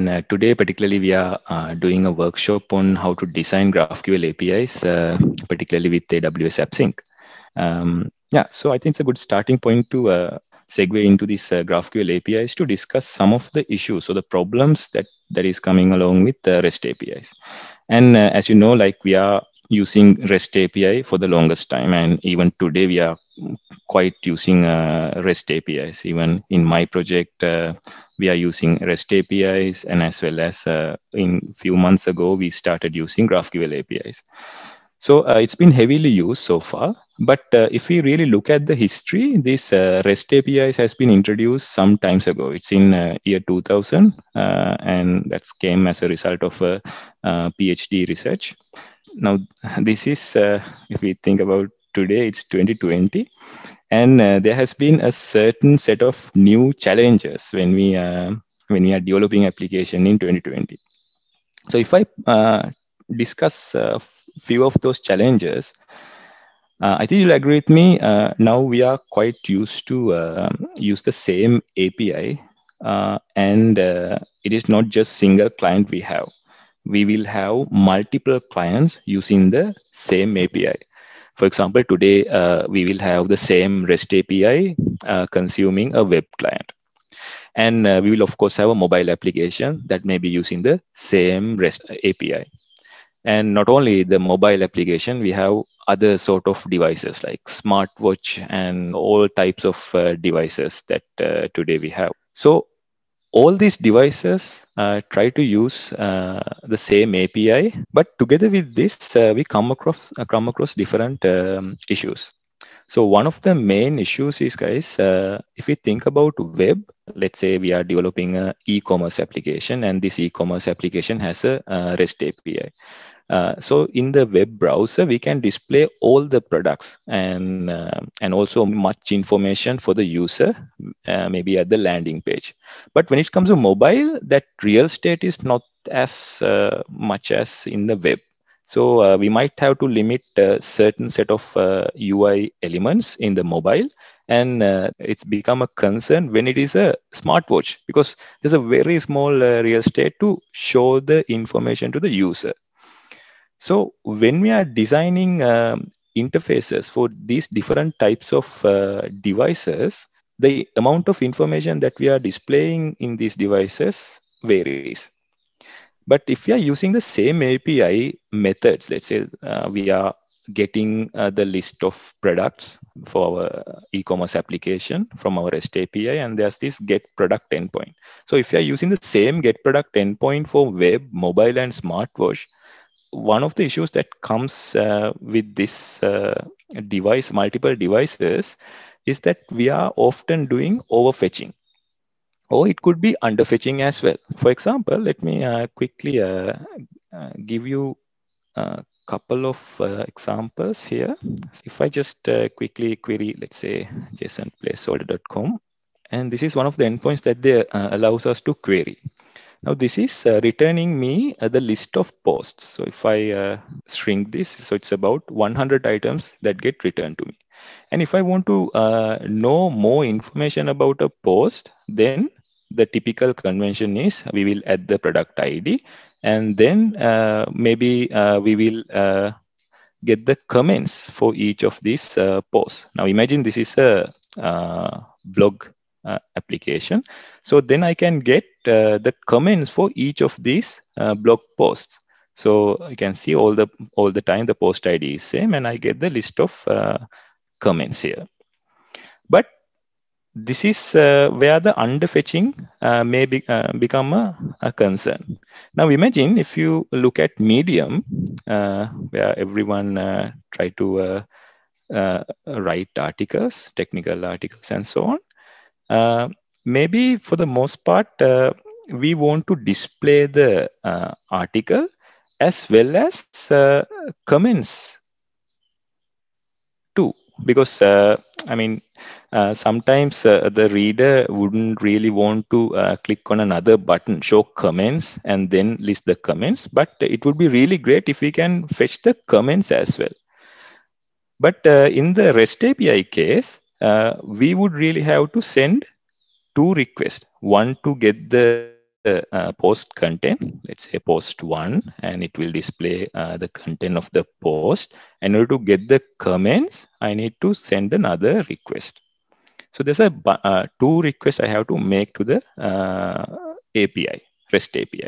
And uh, today, particularly, we are uh, doing a workshop on how to design GraphQL APIs, uh, particularly with AWS AppSync. Um, yeah, so I think it's a good starting point to uh, segue into these uh, GraphQL APIs to discuss some of the issues, so the problems that that is coming along with the REST APIs. And uh, as you know, like we are using REST API for the longest time. And even today, we are quite using uh, REST APIs. Even in my project, uh, we are using REST APIs, and as well as uh, in few months ago, we started using GraphQL APIs. So uh, it's been heavily used so far. But uh, if we really look at the history, this uh, REST APIs has been introduced some times ago. It's in year 2000, and that came as a result of a, PhD research now this is uh, if we think about today it's 2020 and uh, there has been a certain set of new challenges when we uh, when we are developing application in 2020 so if i uh, discuss a uh, few of those challenges uh, i think you'll agree with me now we are quite used to use the same api and it is not just single client we have we will have multiple clients using the same API. For example, today uh, we will have the same REST API uh, consuming a web client. And uh, we will, of course, have a mobile application that may be using the same REST API. And not only the mobile application, we have other sort of devices like smartwatch and all types of uh, devices that uh, today we have. So all these devices uh, try to use uh, the same API, but together with this, uh, we come across uh, come across different um, issues. So one of the main issues is, guys, uh, if we think about web, let's say we are developing an e-commerce application, and this e-commerce application has a uh, REST API. Uh, so in the web browser, we can display all the products and, uh, and also much information for the user, uh, maybe at the landing page. But when it comes to mobile, that real estate is not as uh, much as in the web. So uh, we might have to limit a uh, certain set of UI elements in the mobile and uh, it's become a concern when it is a smartwatch because there's a very small uh, real estate to show the information to the user so when we are designing um, interfaces for these different types of uh, devices, the amount of information that we are displaying in these devices varies. But if we are using the same API methods, let's say uh, we are getting uh, the list of products for our e-commerce application from our REST API, and there's this get product endpoint. So if you are using the same get product endpoint for web, mobile, and smartwatch, one of the issues that comes uh, with this uh, device, multiple devices, is that we are often doing overfetching. Or oh, it could be underfetching as well. For example, let me uh, quickly uh, uh, give you a uh, couple of examples here. if I just quickly query, let's say, json placeholder.com, and this is one of the endpoints that they, allows us to query. Now this is uh, returning me uh, the list of posts. So if I uh, shrink this, so it's about 100 items that get returned to me. And if I want to know more information about a post, then the typical convention is we will add the product ID and then uh, maybe uh, we will uh, get the comments for each of these posts. Now imagine this is a blog uh, application. So then I can get uh, the comments for each of these uh, blog posts. So I can see all the all the time the post ID is same and I get the list of uh, comments here. But this is uh, where the underfetching uh, may be, become a, a, concern. Now imagine if you look at Medium, where everyone try to write articles, technical articles and so on uh, maybe for the most part, uh, we want to display the uh, article as well as uh, comments too, because uh, I mean, uh, sometimes the reader wouldn't really want to click on another button, show comments, and then list the comments. But it would be really great if we can fetch the comments as well. But in the REST API case, uh, we would really have to send two requests one to get the uh, post content let's say post one and it will display uh, the content of the post in order to get the comments i need to send another request so there's a uh, two requests i have to make to the uh, api rest api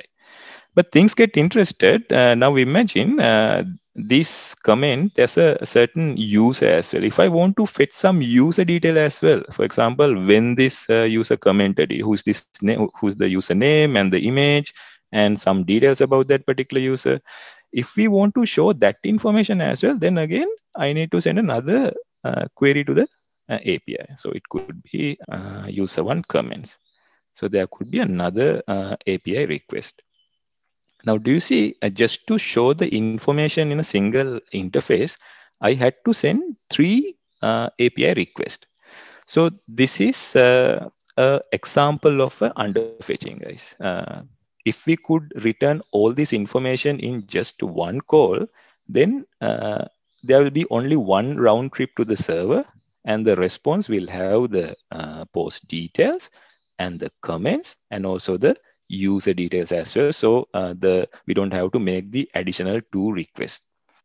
but things get interested. Uh, now imagine uh, this comment there's a certain user as well if i want to fit some user detail as well for example when this uh, user commented who's this who's the username and the image and some details about that particular user if we want to show that information as well then again i need to send another uh, query to the uh, api so it could be uh, user one comments so there could be another api request now, do you see, uh, just to show the information in a single interface, I had to send three uh, API requests. So this is uh, an example of uh, underfetching, guys. Uh, if we could return all this information in just one call, then uh, there will be only one round trip to the server and the response will have the uh, post details and the comments and also the user details as well. So uh, the we don't have to make the additional two requests.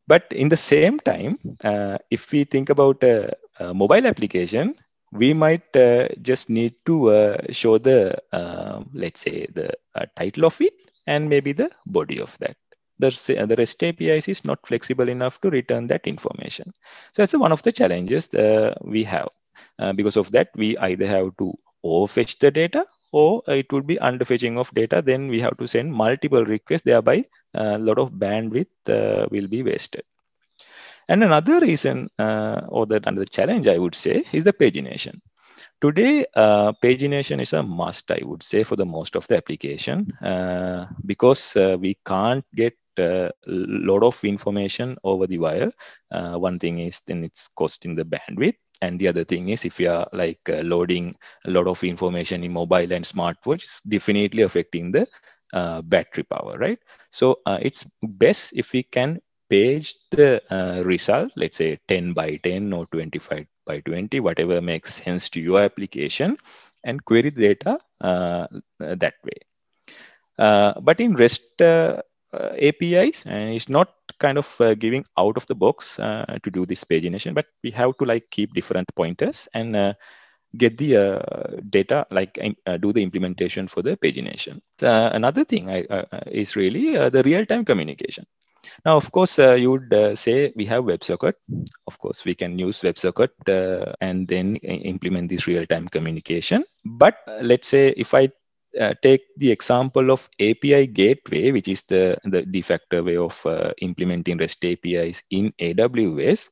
But in the same time, uh, if we think about a, a mobile application, we might uh, just need to uh, show the um, let's say the uh, title of it and maybe the body of that. The, REST APIs is not flexible enough to return that information. So that's one of the challenges uh, we have. because of that, we either have to overfetch the data or it would be under fetching of data. Then we have to send multiple requests, thereby a lot of bandwidth uh, will be wasted. And another reason uh, or that another challenge I would say is the pagination. Today, uh, pagination is a must, I would say, for the most of the application uh, because uh, we can't get a uh, lot of information over the wire. one thing is then it's costing the bandwidth and the other thing is if you are like uh, loading a lot of information in mobile and smartwatch it's definitely affecting the uh, battery power right so uh, it's best if we can page the uh, result let's say 10 by 10 or 25 by 20 whatever makes sense to your application and query the data uh, that way uh, but in rest apis and it's not kind of uh, giving out of the box uh, to do this pagination, but we have to like keep different pointers and uh, get the uh, data, like uh, do the implementation for the pagination. Uh, another thing I, is really the real-time communication. Now, of course, you would say we have WebSocket. Of course, we can use WebSocket and then implement this real-time communication. But let's say if I uh, take the example of API gateway, which is the, the de facto way of uh, implementing REST APIs in AWS,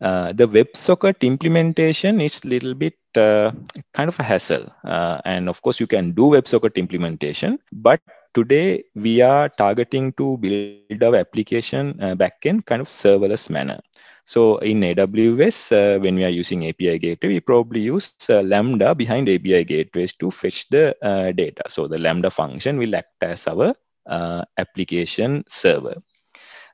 uh, the WebSocket implementation is a little bit uh, kind of a hassle. Uh, and of course, you can do WebSocket implementation, but today we are targeting to build our application backend kind of serverless manner. So in AWS, uh, when we are using API gateway, we probably use uh, Lambda behind API gateways to fetch the uh, data. So the Lambda function will act as our uh, application server.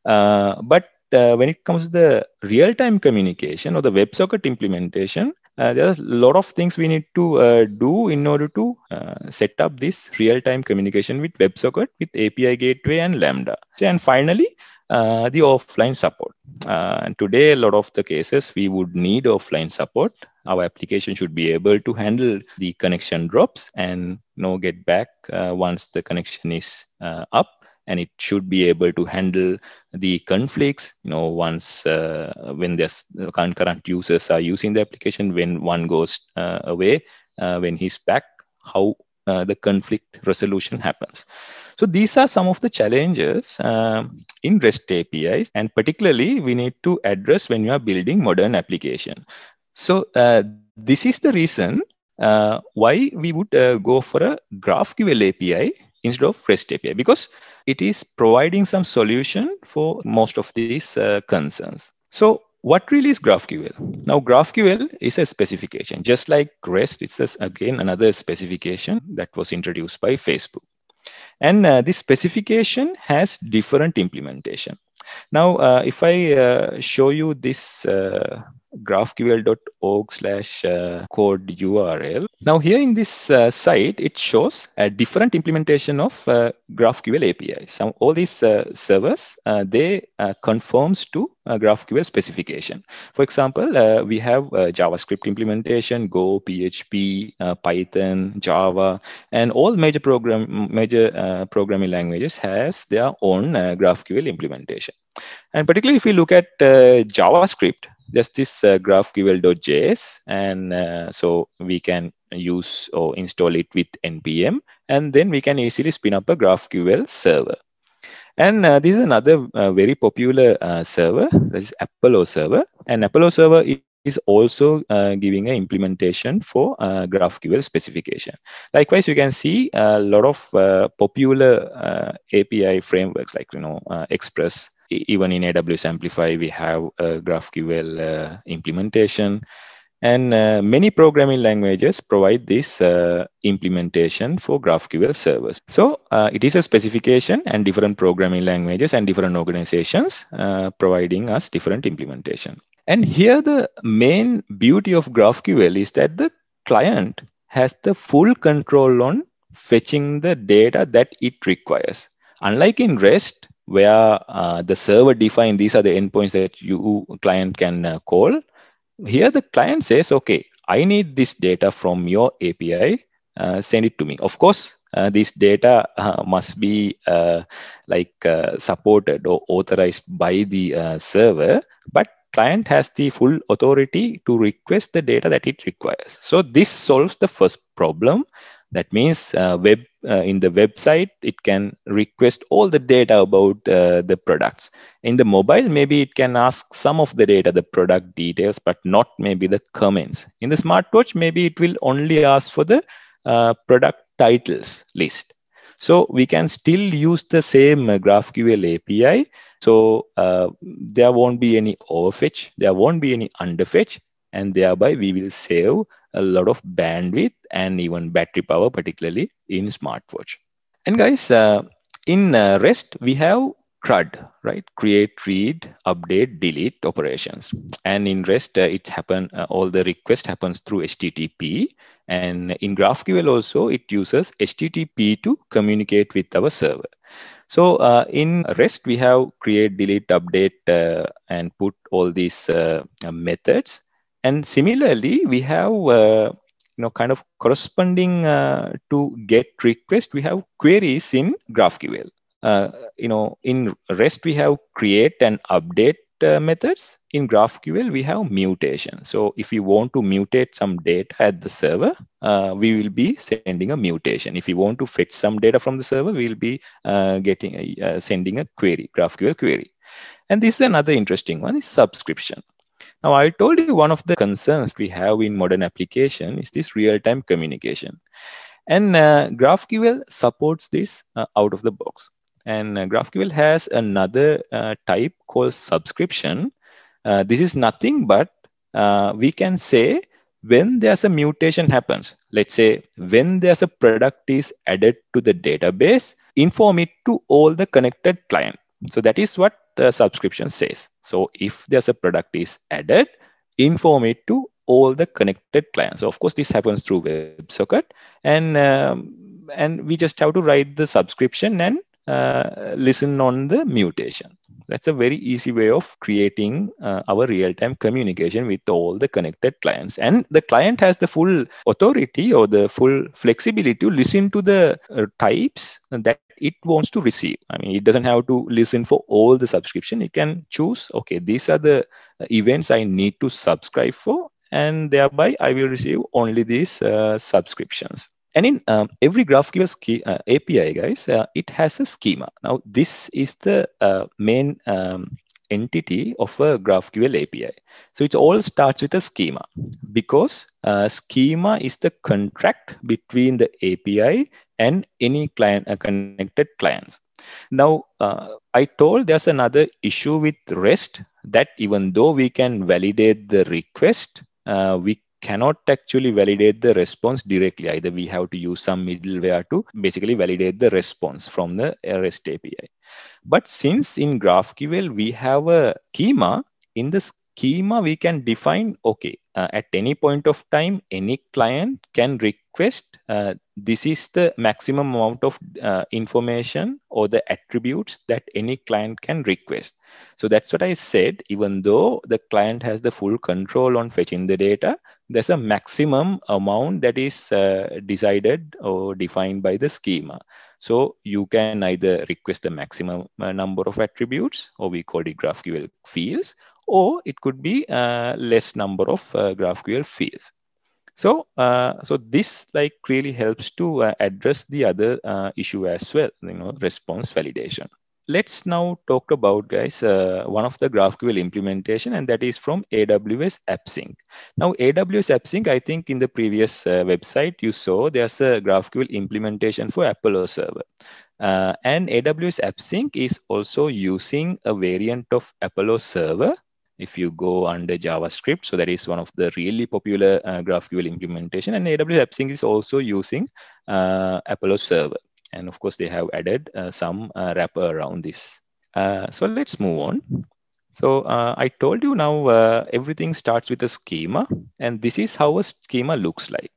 Uh, but uh, when it comes to the real-time communication or the WebSocket implementation, uh, are a lot of things we need to uh, do in order to uh, set up this real-time communication with WebSocket, with API Gateway and Lambda. And finally, uh, the offline support. Uh, and today, a lot of the cases, we would need offline support. Our application should be able to handle the connection drops and you know, get back uh, once the connection is uh, up. And it should be able to handle the conflicts. You know, once uh, when there's concurrent users are using the application, when one goes away, when he's back, how uh, the conflict resolution happens. So these are some of the challenges um, in REST APIs, and particularly we need to address when you are building modern application. So uh, this is the reason uh, why we would uh, go for a GraphQL API instead of REST API because it is providing some solution for most of these uh, concerns. So what really is GraphQL? Now, GraphQL is a specification, just like REST. It's a, again another specification that was introduced by Facebook. And uh, this specification has different implementation. Now, uh, if I uh, show you this uh, graphql.org slash uh, code URL. Now here in this uh, site, it shows a different implementation of uh, GraphQL API. So all these uh, servers, uh, they uh, conforms to GraphQL specification. For example, we have JavaScript implementation, Go, PHP, Python, Java, and all major program major programming languages has their own GraphQL implementation. And particularly if we look at JavaScript, just this uh, graphql.js and uh, so we can use or install it with npm and then we can easily spin up a graphql server and uh, this is another uh, very popular uh, server this is apollo server and apollo server is also uh, giving an implementation for GraphQL specification. Likewise, you can see a lot of popular API frameworks like you know Express, even in AWS Amplify, we have a GraphQL uh, implementation. And uh, many programming languages provide this uh, implementation for GraphQL servers. So it is a specification and different programming languages and different organizations providing us different implementation. And here the main beauty of GraphQL is that the client has the full control on fetching the data that it requires. Unlike in REST, where uh, the server define these are the endpoints that you client can uh, call. Here the client says, okay, I need this data from your API, uh, send it to me. Of course, uh, this data uh, must be uh, like supported or authorized by the server, but client has the full authority to request the data that it requires. So this solves the first problem that means uh, web uh, in the website, it can request all the data about uh, the products. In the mobile, maybe it can ask some of the data, the product details, but not maybe the comments. In the smartwatch, maybe it will only ask for the uh, product titles list. So we can still use the same GraphQL API. So uh, there won't be any overfetch, there won't be any underfetch, and thereby we will save a lot of bandwidth and even battery power, particularly in smartwatch. And guys, uh, in uh, REST, we have CRUD, right? Create, read, update, delete operations. And in REST, uh, it happen uh, all the request happens through HTTP. And in GraphQL also, it uses HTTP to communicate with our server. So uh, in REST, we have create, delete, update, uh, and put all these uh, methods and similarly, we have uh, you know kind of corresponding uh, to get request, we have queries in GraphQL. Uh, you know, in REST we have create and update uh, methods. In GraphQL we have mutation. So if you want to mutate some data at the server, uh, we will be sending a mutation. If you want to fetch some data from the server, we will be uh, getting a, sending a query, GraphQL query. And this is another interesting one is subscription. Now, I told you one of the concerns we have in modern application is this real-time communication. And uh, GraphQL supports this uh, out of the box. And uh, GraphQL has another uh, type called subscription. Uh, this is nothing but uh, we can say when there's a mutation happens, let's say when there's a product is added to the database, inform it to all the connected client. So that is what the subscription says. So if there's a product is added, inform it to all the connected clients. So of course, this happens through WebSocket, and um, and we just have to write the subscription and uh, listen on the mutation. That's a very easy way of creating uh, our real-time communication with all the connected clients. And the client has the full authority or the full flexibility to listen to the uh, types that it wants to receive. I mean, it doesn't have to listen for all the subscription. It can choose, okay, these are the uh, events I need to subscribe for, and thereby I will receive only these uh, subscriptions. And in um, every GraphQL uh, API, guys, uh, it has a schema. Now, this is the uh, main um, entity of a GraphQL API. So it all starts with a schema because uh, schema is the contract between the API and any client uh, connected clients. Now, uh, I told there's another issue with REST that even though we can validate the request, uh, we cannot actually validate the response directly. Either we have to use some middleware to basically validate the response from the REST API. But since in GraphQL we have a schema, in the schema we can define, okay, uh, at any point of time, any client can request uh, this is the maximum amount of uh, information or the attributes that any client can request. So that's what I said, even though the client has the full control on fetching the data, there's a maximum amount that is uh, decided or defined by the schema. So you can either request the maximum uh, number of attributes, or we call it GraphQL fields, or it could be uh, less number of uh, GraphQL fields. So, uh, so this like really helps to address the other issue as well, you know, response validation let's now talk about guys uh, one of the graphql implementation and that is from aws appsync now aws appsync i think in the previous uh, website you saw there's a graphql implementation for apollo server uh, and aws appsync is also using a variant of apollo server if you go under JavaScript. So that is one of the really popular uh, GraphQL implementation. And AWS AppSync is also using uh, Apollo server. And of course, they have added uh, some uh, wrapper around this. Uh, so let's move on. So uh, I told you now everything starts with a schema. And this is how a schema looks like.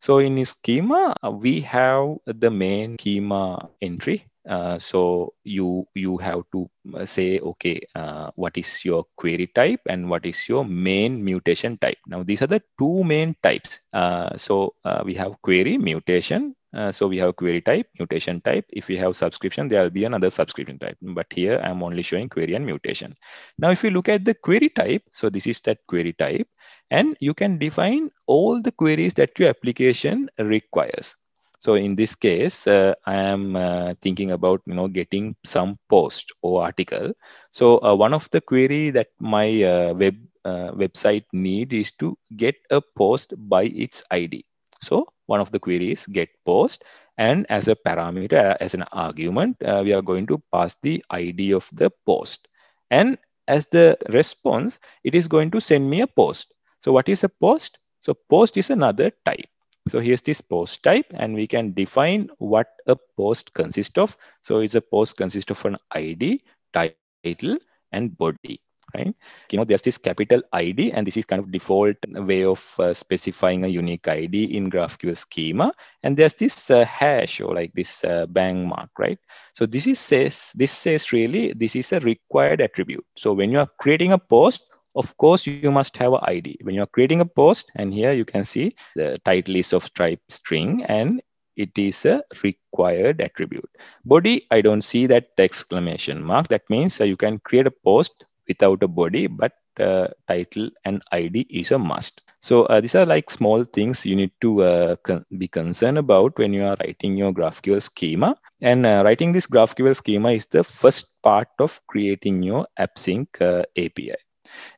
So in schema, uh, we have the main schema entry. Uh, so you you have to uh, say okay uh, what is your query type and what is your main mutation type now these are the two main types uh, so uh, we have query mutation so we have query type mutation type if we have subscription there will be another subscription type but here i'm only showing query and mutation now if you look at the query type so this is that query type and you can define all the queries that your application requires. So in this case, uh, I am uh, thinking about you know getting some post or article. So uh, one of the query that my uh, web uh, website need is to get a post by its ID. So one of the queries get post, and as a parameter, uh, as an argument, we are going to pass the ID of the post. And as the response, it is going to send me a post. So what is a post? So post is another type. So here's this post type and we can define what a post consists of. So it's a post consists of an ID, title, and body right you know there's this capital id and this is kind of default way of uh, specifying a unique id in graphql schema and there's this uh, hash or like this uh, bang mark right so this is says this says really this is a required attribute so when you are creating a post of course, you must have an ID. When you're creating a post, and here you can see the title is of type string and it is a required attribute. Body, I don't see that exclamation mark. That means uh, you can create a post without a body, but uh, title and ID is a must. So uh, these are like small things you need to uh, con be concerned about when you are writing your GraphQL schema. And uh, writing this GraphQL schema is the first part of creating your AppSync uh, API.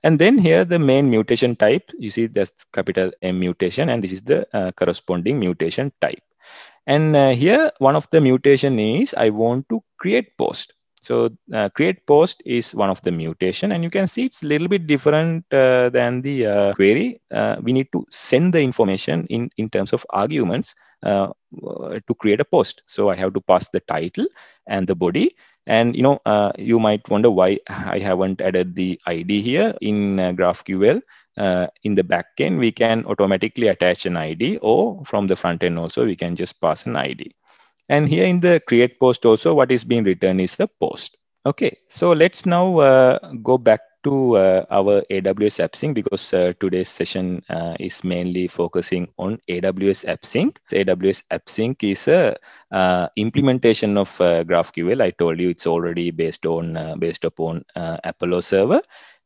And then here the main mutation type, you see that's capital M mutation, and this is the uh, corresponding mutation type. And uh, here one of the mutation is I want to create post. So uh, create post is one of the mutation and you can see it's a little bit different uh, than the uh, query. Uh, we need to send the information in, in terms of arguments uh, to create a post. So I have to pass the title and the body and you know, uh, you might wonder why I haven't added the ID here in uh, GraphQL. Uh, in the backend, we can automatically attach an ID or from the front end also, we can just pass an ID. And here in the create post also, what is being written is the post. Okay, so let's now uh, go back to uh, our AWS AppSync because uh, today's session uh, is mainly focusing on AWS AppSync. AWS AppSync is a uh, implementation of uh, GraphQL. I told you it's already based on uh, based upon Apollo server,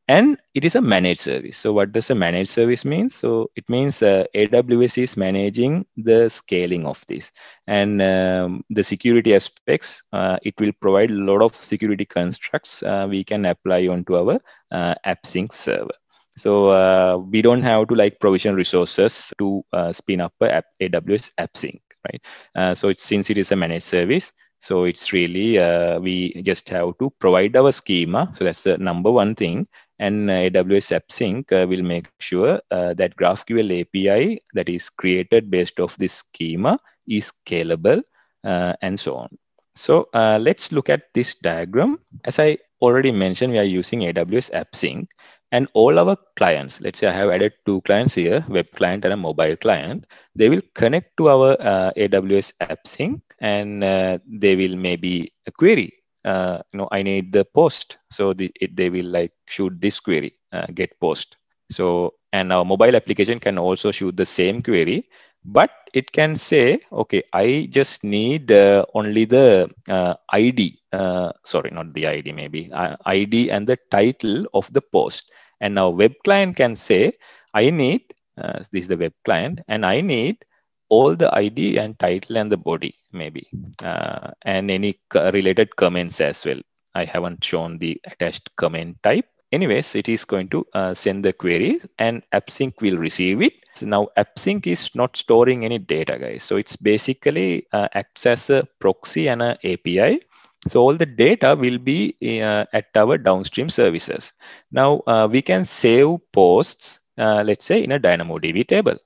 and it is a managed service so what does a managed service mean so it means uh, aws is managing the scaling of this and um, the security aspects uh, it will provide a lot of security constructs uh, we can apply onto our uh, appsync server so uh, we don't have to like provision resources to uh, spin up a app, aws appsync right uh, so it's since it is a managed service so it's really, uh, we just have to provide our schema. So that's the number one thing and AWS AppSync uh, will make sure uh, that GraphQL API that is created based off this schema is scalable uh, and so on. So let's look at this diagram. As I already mentioned, we are using AWS AppSync and all our clients let's say i have added two clients here web client and a mobile client they will connect to our uh, aws app sync and uh, they will maybe query uh, you know, I need the post. So the, it, they will like shoot this query, uh, get post. So, and our mobile application can also shoot the same query, but it can say, okay, I just need uh, only the uh, ID, uh, sorry, not the ID maybe, ID and the title of the post. And now web client can say, I need, this is the web client, and I need all the ID and title and the body maybe, uh, and any related comments as well. I haven't shown the attached comment type. Anyways, it is going to uh, send the query and AppSync will receive it. So now AppSync is not storing any data guys. So it's basically uh, acts as a proxy and an API. So all the data will be uh, at our downstream services. Now uh, we can save posts, uh, let's say in a DynamoDB table.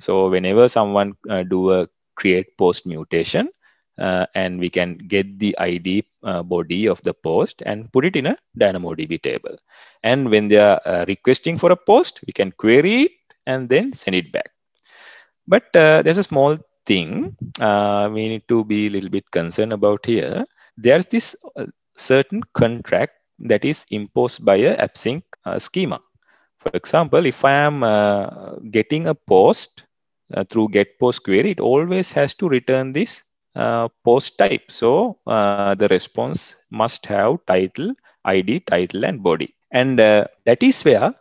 So whenever someone uh, do a create post mutation, uh, and we can get the ID uh, body of the post and put it in a DynamoDB table. And when they are uh, requesting for a post, we can query it and then send it back. But uh, there's a small thing uh, we need to be a little bit concerned about here. There's this uh, certain contract that is imposed by a AppSync schema. For example, if I am getting a post uh, through get post query, it always has to return this uh, post type. So uh, the response must have title, ID, title, and body. And uh, that is where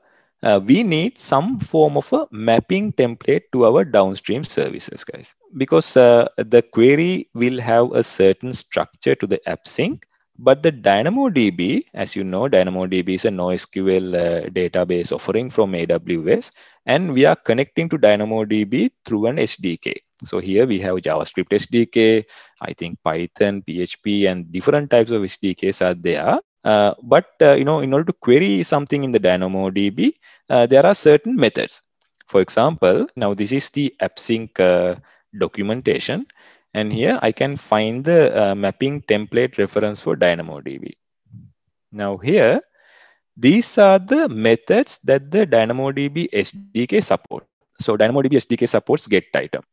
uh, we need some form of a mapping template to our downstream services, guys, because uh, the query will have a certain structure to the AppSync but the DynamoDB, as you know, DynamoDB is a NoSQL uh, database offering from AWS, and we are connecting to DynamoDB through an SDK. So here we have JavaScript SDK, I think Python, PHP, and different types of SDKs are there. Uh, but uh, you know, in order to query something in the DynamoDB, uh, there are certain methods. For example, now this is the AppSync uh, documentation. And here I can find the uh, mapping template reference for DynamoDB. Now here, these are the methods that the DynamoDB SDK support. So DynamoDB SDK supports get item,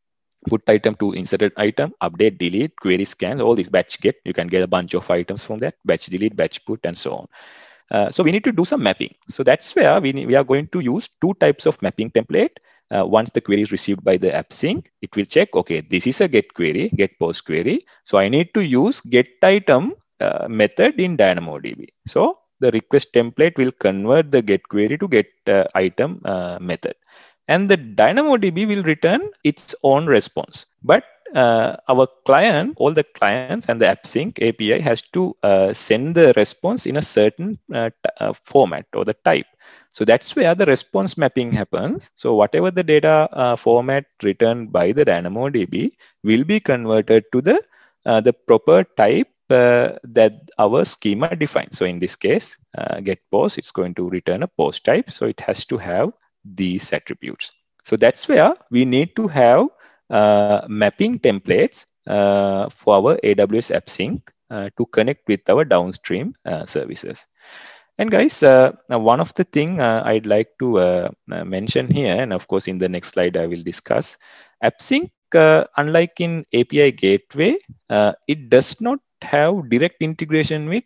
put item to inserted item, update, delete, query scan, all these batch get. You can get a bunch of items from that, batch delete, batch put, and so on. Uh, so we need to do some mapping. So that's where we, we are going to use two types of mapping template uh, once the query is received by the app sync, it will check, okay, this is a get query, get post query. So I need to use get item uh, method in DynamoDB. So the request template will convert the get query to get uh, item uh, method. And the DynamoDB will return its own response. But uh, our client, all the clients and the AppSync API has to uh, send the response in a certain uh, uh format or the type. So that's where the response mapping happens. So whatever the data uh, format returned by the DynamoDB will be converted to the, uh, the proper type uh, that our schema defines. So in this case, uh, get post, it's going to return a post type. So it has to have these attributes. So that's where we need to have uh, mapping templates uh, for our AWS AppSync to connect with our downstream services. And guys, uh, one of the thing uh, I'd like to uh, uh, mention here, and of course in the next slide I will discuss, AppSync, uh, unlike in API Gateway, uh, it does not have direct integration with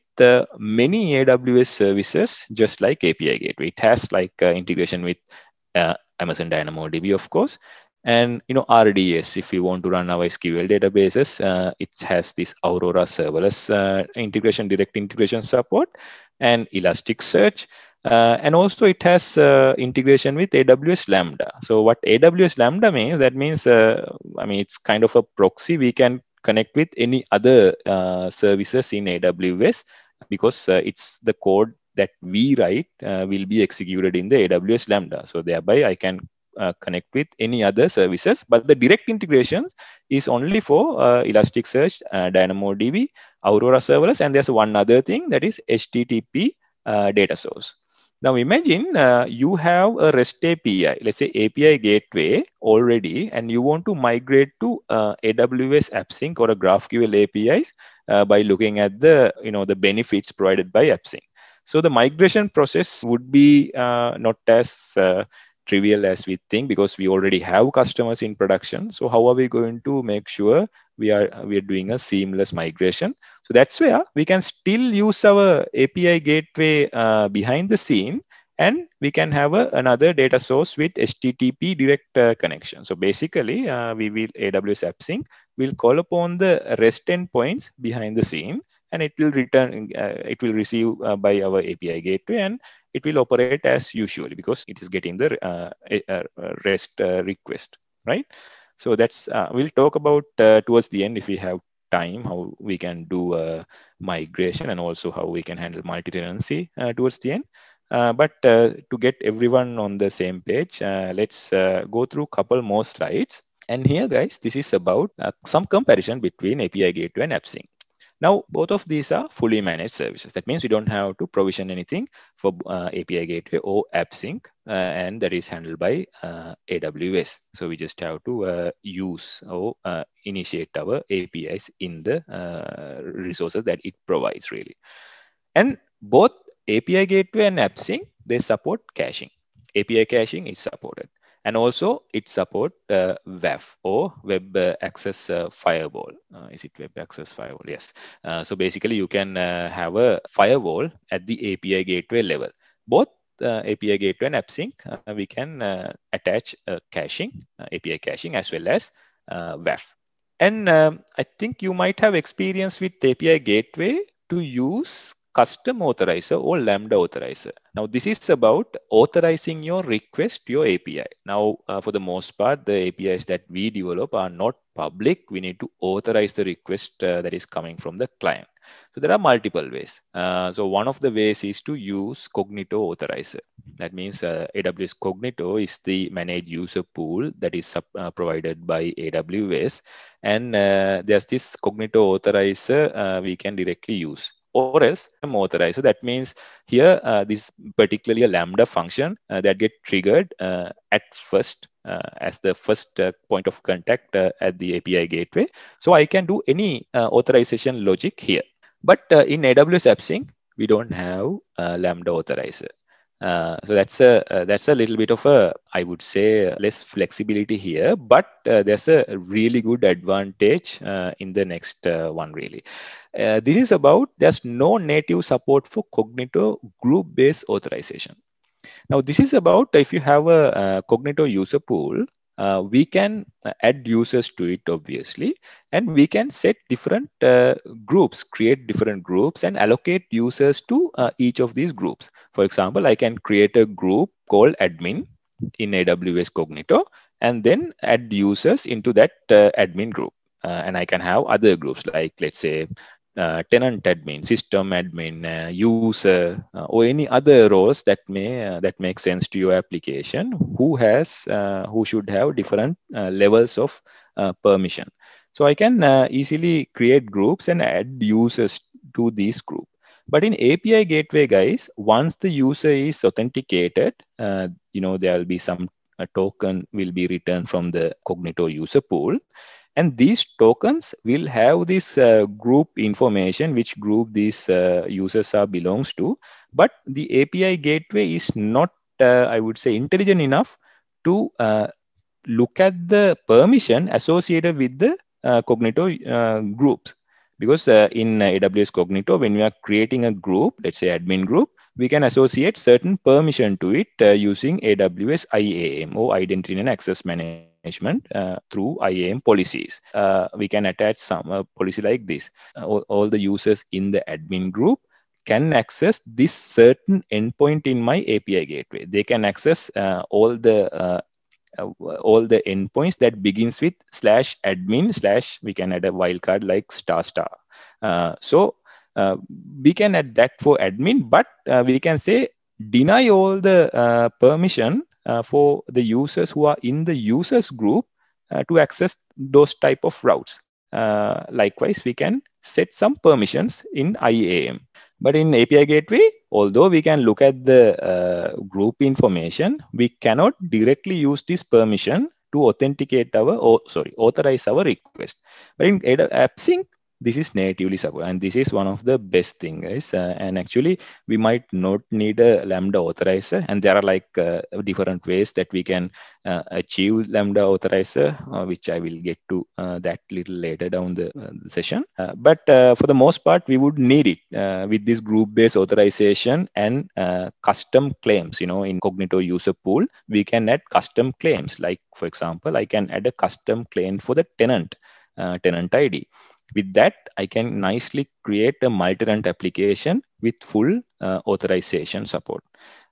many AWS services, just like API Gateway. It has like integration with Amazon DynamoDB, of course, and you know RDS. If you want to run our SQL databases, it has this Aurora serverless integration, direct integration support and Elasticsearch. Uh, and also it has uh, integration with AWS Lambda. So what AWS Lambda means, that means, uh, I mean, it's kind of a proxy. We can connect with any other uh, services in AWS because uh, it's the code that we write uh, will be executed in the AWS Lambda. So thereby I can uh, connect with any other services, but the direct integrations is only for uh, Elasticsearch, uh, DynamoDB, Aurora serverless, and there's one other thing that is HTTP uh, data source. Now imagine uh, you have a REST API, let's say API gateway already, and you want to migrate to AWS AppSync or a GraphQL APIs by looking at the you know the benefits provided by AppSync. So the migration process would be not as trivial as we think because we already have customers in production so how are we going to make sure we are we are doing a seamless migration so that's where we can still use our api gateway uh, behind the scene and we can have a, another data source with http direct uh, connection so basically uh, we will aws appsync will call upon the rest endpoints behind the scene and it will return uh, it will receive uh, by our api gateway and it will operate as usual because it is getting the uh, REST uh, request, right? So that's uh, we'll talk about towards the end if we have time how we can do a migration and also how we can handle multi-tenancy uh, towards the end uh, but to get everyone on the same page let's go through couple more slides and here guys this is about some comparison between api gateway and appsync now, both of these are fully managed services. That means we don't have to provision anything for uh, API Gateway or AppSync, uh, and that is handled by uh, AWS. So we just have to uh, use or uh, initiate our APIs in the uh, resources that it provides, really. And both API Gateway and AppSync, they support caching. API caching is supported and also it support uh, WAF or Web Access uh, Firewall. Uh, is it Web Access Firewall? Yes. Uh, so basically, you can have a firewall at the API gateway level. Both uh, API gateway and AppSync, uh, we can uh, attach caching, API caching, as well as WAF. And um, I think you might have experience with API gateway to use custom authorizer or Lambda authorizer. Now, this is about authorizing your request to your API. Now, uh, for the most part, the APIs that we develop are not public. We need to authorize the request uh, that is coming from the client. So there are multiple ways. Uh, so one of the ways is to use Cognito Authorizer. That means uh, AWS Cognito is the managed user pool that is uh, provided by AWS. And uh, there's this Cognito Authorizer uh, we can directly use or else i authorized. So that means here, uh, this particularly a Lambda function uh, that get triggered uh, at first uh, as the first uh, point of contact uh, at the API gateway. So I can do any authorization logic here. But in AWS AppSync, we don't have Lambda authorizer. Uh, so that's a uh, that's a little bit of a I would say less flexibility here, but uh, there's a really good advantage uh, in the next uh, one really. this is about there's no native support for Cognito group-based authorization. Now this is about if you have a, a Cognito user pool, uh, we can uh, add users to it obviously and we can set different uh, groups create different groups and allocate users to uh, each of these groups for example i can create a group called admin in aws cognito and then add users into that uh, admin group uh, and i can have other groups like let's say uh, tenant admin, system admin, uh, user, uh, or any other roles that may uh, that make sense to your application, who has uh, who should have different uh, levels of permission. So I can easily create groups and add users to this group. But in API gateway, guys, once the user is authenticated, you know there will be some token will be returned from the Cognito user pool and these tokens will have this uh, group information which group these uh, users are belongs to but the api gateway is not uh, i would say intelligent enough to uh, look at the permission associated with the uh, cognito uh, groups because in aws cognito when we are creating a group let's say admin group we can associate certain permission to it using aws iam or identity and access management management uh, through IAM policies. Uh, we can attach some uh, policy like this. All, all the users in the admin group can access this certain endpoint in my API gateway. They can access uh, all the uh, all the endpoints that begins with slash admin slash. We can add a wildcard like star star. Uh, so we can add that for admin, but we can say deny all the permission uh, for the users who are in the users group uh, to access those type of routes. Uh, likewise, we can set some permissions in IAM. But in API Gateway, although we can look at the uh, group information, we cannot directly use this permission to authenticate our, or, oh, sorry, authorize our request. But in AppSync, this is natively supported and this is one of the best thing guys uh, and actually we might not need a lambda authorizer and there are like uh, different ways that we can uh, achieve lambda authorizer uh, which i will get to uh, that little later down the uh, session but for the most part we would need it with this group based authorization and custom claims you know in cognito user pool we can add custom claims like for example i can add a custom claim for the tenant tenant id with that i can nicely create a multi-rent application with full uh, authorization support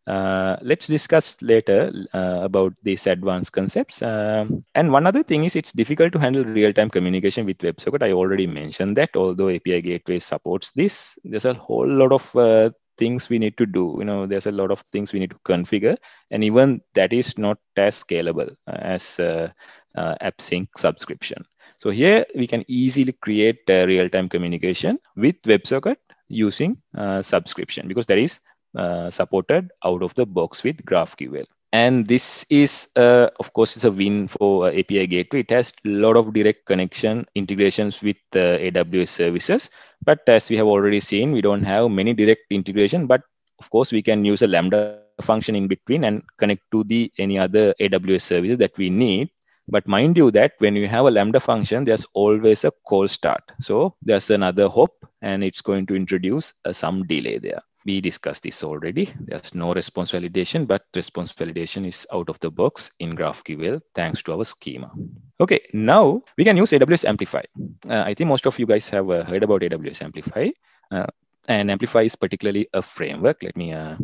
uh, let's discuss later uh, about these advanced concepts. Um, and one other thing is it's difficult to handle real-time communication with WebSocket. I already mentioned that, although API Gateway supports this, there's a whole lot of uh, things we need to do. You know, there's a lot of things we need to configure, and even that is not as scalable as uh, uh, AppSync subscription. So here we can easily create real-time communication with WebSocket using uh, subscription because that is uh, supported out of the box with GraphQL and this is uh, of course it's a win for uh, api gateway it has a lot of direct connection integrations with uh, aws services but as we have already seen we don't have many direct integration but of course we can use a lambda function in between and connect to the any other aws services that we need but mind you that when you have a lambda function, there's always a call start. So there's another hop and it's going to introduce uh, some delay there. We discussed this already. There's no response validation, but response validation is out of the box in GraphQL thanks to our schema. Okay, now we can use AWS Amplify. Uh, I think most of you guys have uh, heard about AWS Amplify. Uh, and Amplify is particularly a framework. Let me uh,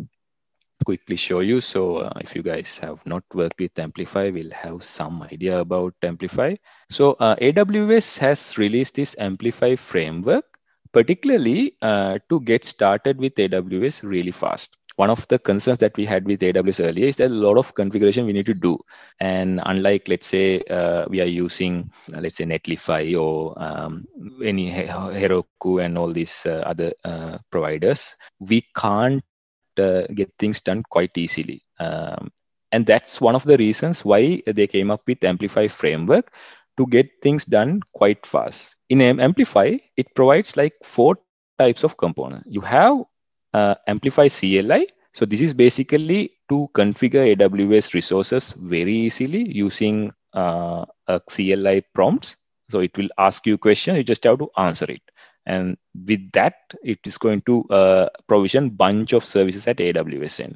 quickly show you. So uh, if you guys have not worked with Amplify, we'll have some idea about Amplify. So uh, AWS has released this Amplify framework, particularly uh, to get started with AWS really fast. One of the concerns that we had with AWS earlier is that a lot of configuration we need to do. And unlike, let's say, uh, we are using, uh, let's say, Netlify or um, any Heroku and all these uh, other providers, we can't uh, get things done quite easily. Um, and that's one of the reasons why they came up with Amplify framework to get things done quite fast. In Amplify, it provides like four types of components. You have uh, Amplify CLI. So this is basically to configure AWS resources very easily using uh, a CLI prompts. So it will ask you a question. You just have to answer it and with that it is going to uh, provision bunch of services at awsn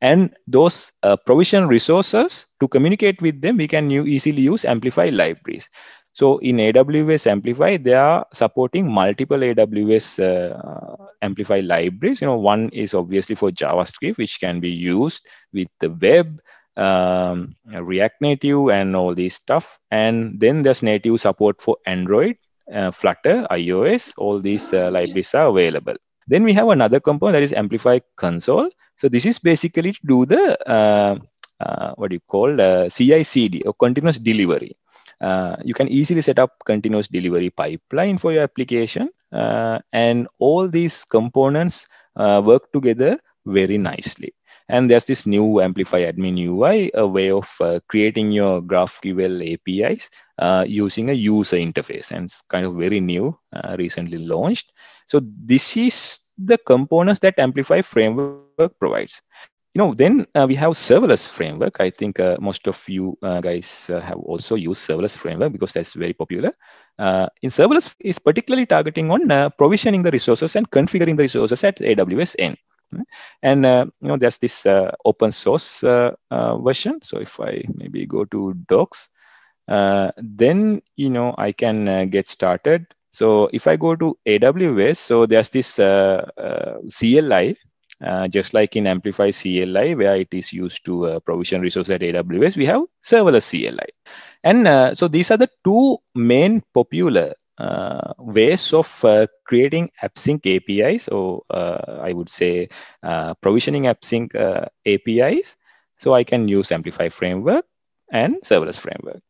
and those uh, provision resources to communicate with them we can easily use amplify libraries so in aws amplify they are supporting multiple aws uh, amplify libraries you know one is obviously for javascript which can be used with the web um, react native and all these stuff and then there's native support for android uh, Flutter, iOS, all these uh, libraries are available. Then we have another component that is Amplify Console. So this is basically to do the uh, uh what you call uh, CI/CD or continuous delivery. Uh, you can easily set up continuous delivery pipeline for your application, and all these components work together very nicely. And there's this new Amplify Admin UI, a way of creating your GraphQL APIs uh, using a user interface and it's kind of very new, uh, recently launched. So this is the components that Amplify framework provides. You know, then uh, we have serverless framework. I think uh, most of you uh, guys have also used serverless framework because that's very popular. in serverless is particularly targeting on provisioning the resources and configuring the resources at AWS end hmm? and uh, you know there's this uh, open source uh, version so if i maybe go to docs uh, then you know I can uh, get started. So if I go to AWS, so there's this uh, uh CLI, uh, just like in Amplify CLI, where it is used to provision resources at AWS, we have serverless CLI. And so these are the two main popular uh, ways of uh, creating AppSync APIs, so uh, I would say provisioning AppSync APIs. So I can use Amplify framework and serverless framework.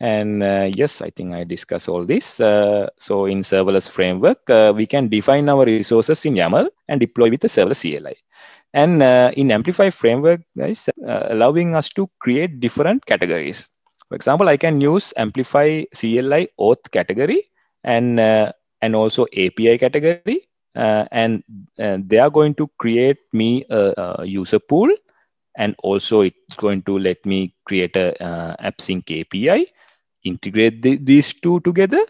And uh, yes, I think I discuss all this. Uh, so in serverless framework, uh, we can define our resources in YAML and deploy with the serverless CLI. And uh, in Amplify framework, guys, uh, allowing us to create different categories. For example, I can use Amplify CLI auth category and uh, and also API category. and they are going to create me a, a user pool and also it's going to let me create a uh, AppSync API integrate the, these two together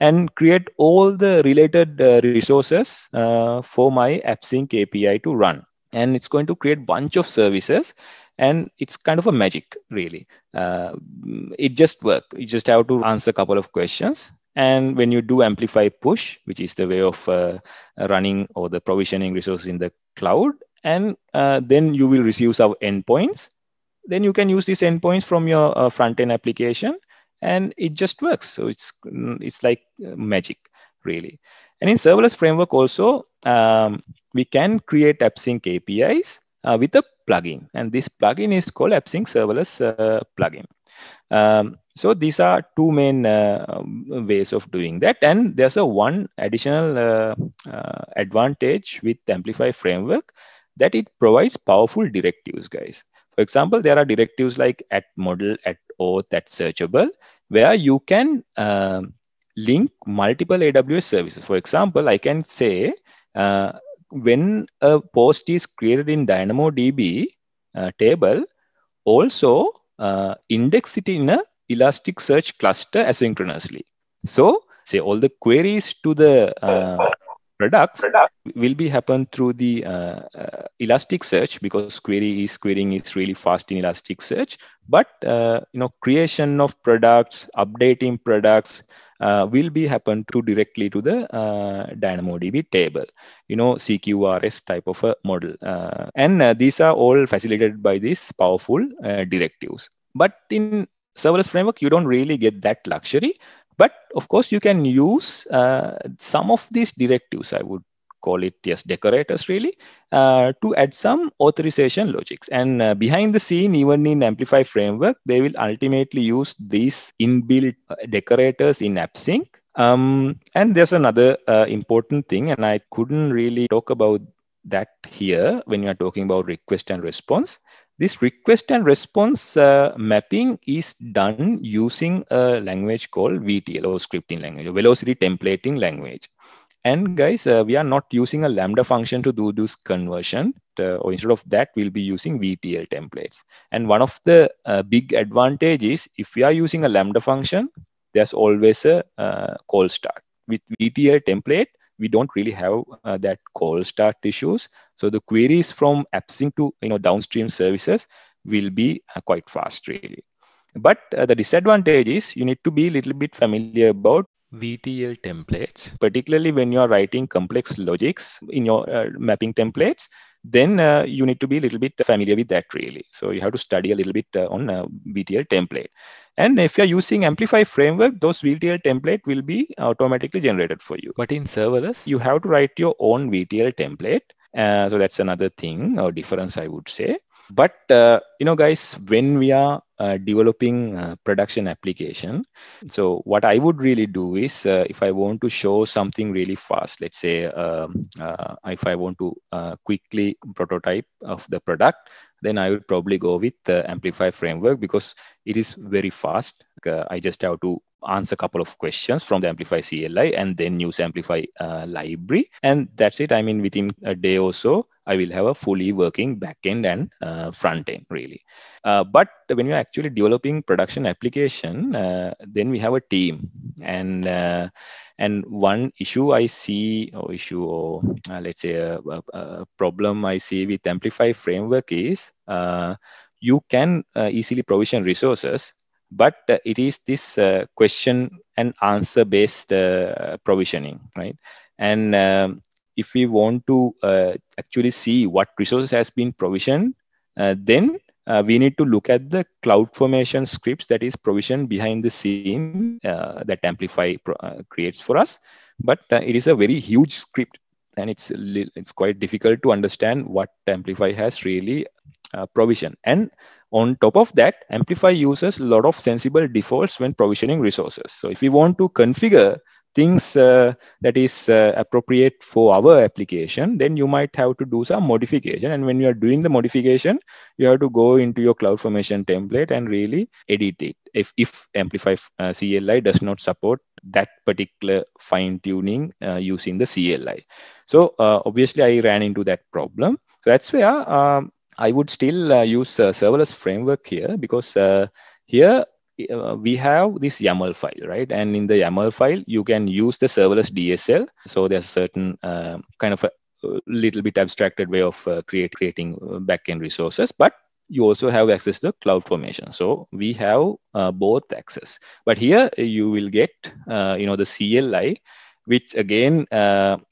and create all the related uh, resources uh, for my AppSync API to run. And it's going to create bunch of services and it's kind of a magic really. Uh, it just work. You just have to answer a couple of questions. And when you do amplify push, which is the way of uh, running or the provisioning resources in the cloud, and uh, then you will receive some endpoints. Then you can use these endpoints from your uh, front end application and it just works. So it's it's like uh, magic, really. And in serverless framework also, um, we can create AppSync APIs uh, with a plugin, and this plugin is called AppSync Serverless uh, plugin. Um, so these are two main uh, um, ways of doing that, and there's a one additional uh, uh, advantage with Amplify framework that it provides powerful directives, guys. For example, there are directives like at model, at auth, at searchable, where you can uh, link multiple AWS services. For example, I can say uh, when a post is created in DynamoDB uh, table, also uh, index it in a Elasticsearch cluster asynchronously. So say all the queries to the uh, products, will be happen through the uh, uh, Elasticsearch because query is querying is really fast in Elasticsearch. But uh, you know, creation of products, updating products uh, will be happen through directly to the uh, DynamoDB table. You know, CQRS type of a model, uh, and uh, these are all facilitated by these powerful directives. But in serverless framework, you don't really get that luxury but of course, you can use uh, some of these directives, I would call it, yes, decorators really, uh, to add some authorization logics. And uh, behind the scene, even in Amplify framework, they will ultimately use these inbuilt uh, decorators in AppSync. Um, and there's another uh, important thing, and I couldn't really talk about that here when you are talking about request and response. This request and response uh, mapping is done using a language called VTL or scripting language, or velocity templating language. And guys, uh, we are not using a Lambda function to do this conversion. Uh, or instead of that, we'll be using VTL templates. And one of the uh, big advantages, if we are using a Lambda function, there's always a uh, call start. With VTL template, we don't really have uh, that call start issues. So the queries from AppSync to you know downstream services will be uh, quite fast really. But uh, the disadvantage is you need to be a little bit familiar about VTL templates, particularly when you are writing complex logics in your uh, mapping templates. Then uh, you need to be a little bit familiar with that really. So you have to study a little bit uh, on VTL template. And if you're using Amplify framework, those VTL template will be automatically generated for you. But in serverless, you have to write your own VTL template. Uh, so that's another thing or difference, I would say. But uh, you know, guys, when we are uh, developing uh, production application, so what I would really do is, uh, if I want to show something really fast, let's say, um, uh, if I want to quickly prototype of the product, then I would probably go with the Amplify framework because it is very fast. Uh, I just have to answer a couple of questions from the Amplify CLI and then use Amplify uh, library. And that's it. I mean, within a day or so, I will have a fully working backend and uh, front end really. Uh, but when you're actually developing production application, uh, then we have a team. And uh, and one issue I see, or issue, or uh, let's say a, a, a, problem I see with Amplify framework is uh, you can easily provision resources, but uh, it is this uh, question and answer based uh, provisioning right and um, if we want to actually see what resources has been provisioned then uh, we need to look at the cloud formation scripts that is provisioned behind the scene uh, that amplify uh, creates for us but it is a very huge script and it's it's quite difficult to understand what amplify has really provisioned. and on top of that, Amplify uses a lot of sensible defaults when provisioning resources. So if we want to configure things uh, that is uh, appropriate for our application, then you might have to do some modification. And when you are doing the modification, you have to go into your CloudFormation template and really edit it. If, if Amplify uh, CLI does not support that particular fine tuning uh, using the CLI. So uh, obviously I ran into that problem. So that's where um, I would still uh, use uh, serverless framework here because uh, here uh, we have this YAML file, right? And in the YAML file, you can use the serverless DSL. So there's certain um, kind of a uh, little bit abstracted way of create creating backend resources, but you also have access to cloud formation so we have both access but here you will get you know the cli which again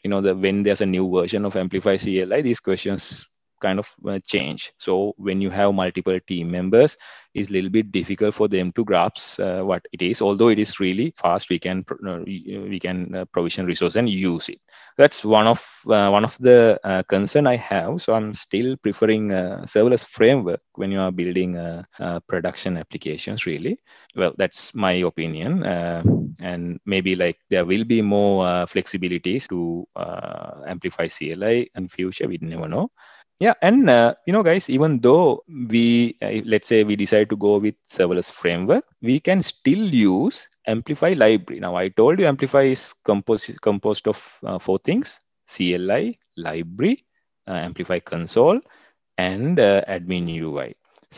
you know the when there's a new version of amplify cli these questions kind of uh, change. So when you have multiple team members, it's a little bit difficult for them to grasp uh, what it is. Although it is really fast, we can uh, uh, we can provision resource and use it. That's one of uh, one of the uh, concern I have. So I'm still preferring serverless framework when you are building production applications. Really, well, that's my opinion. and maybe like there will be more flexibilities to amplify CLI in future. We never know yeah and uh, you know guys even though we uh, let's say we decide to go with serverless framework we can still use amplify library now i told you amplify is composed composed of uh, four things cli library uh, amplify console and uh, admin ui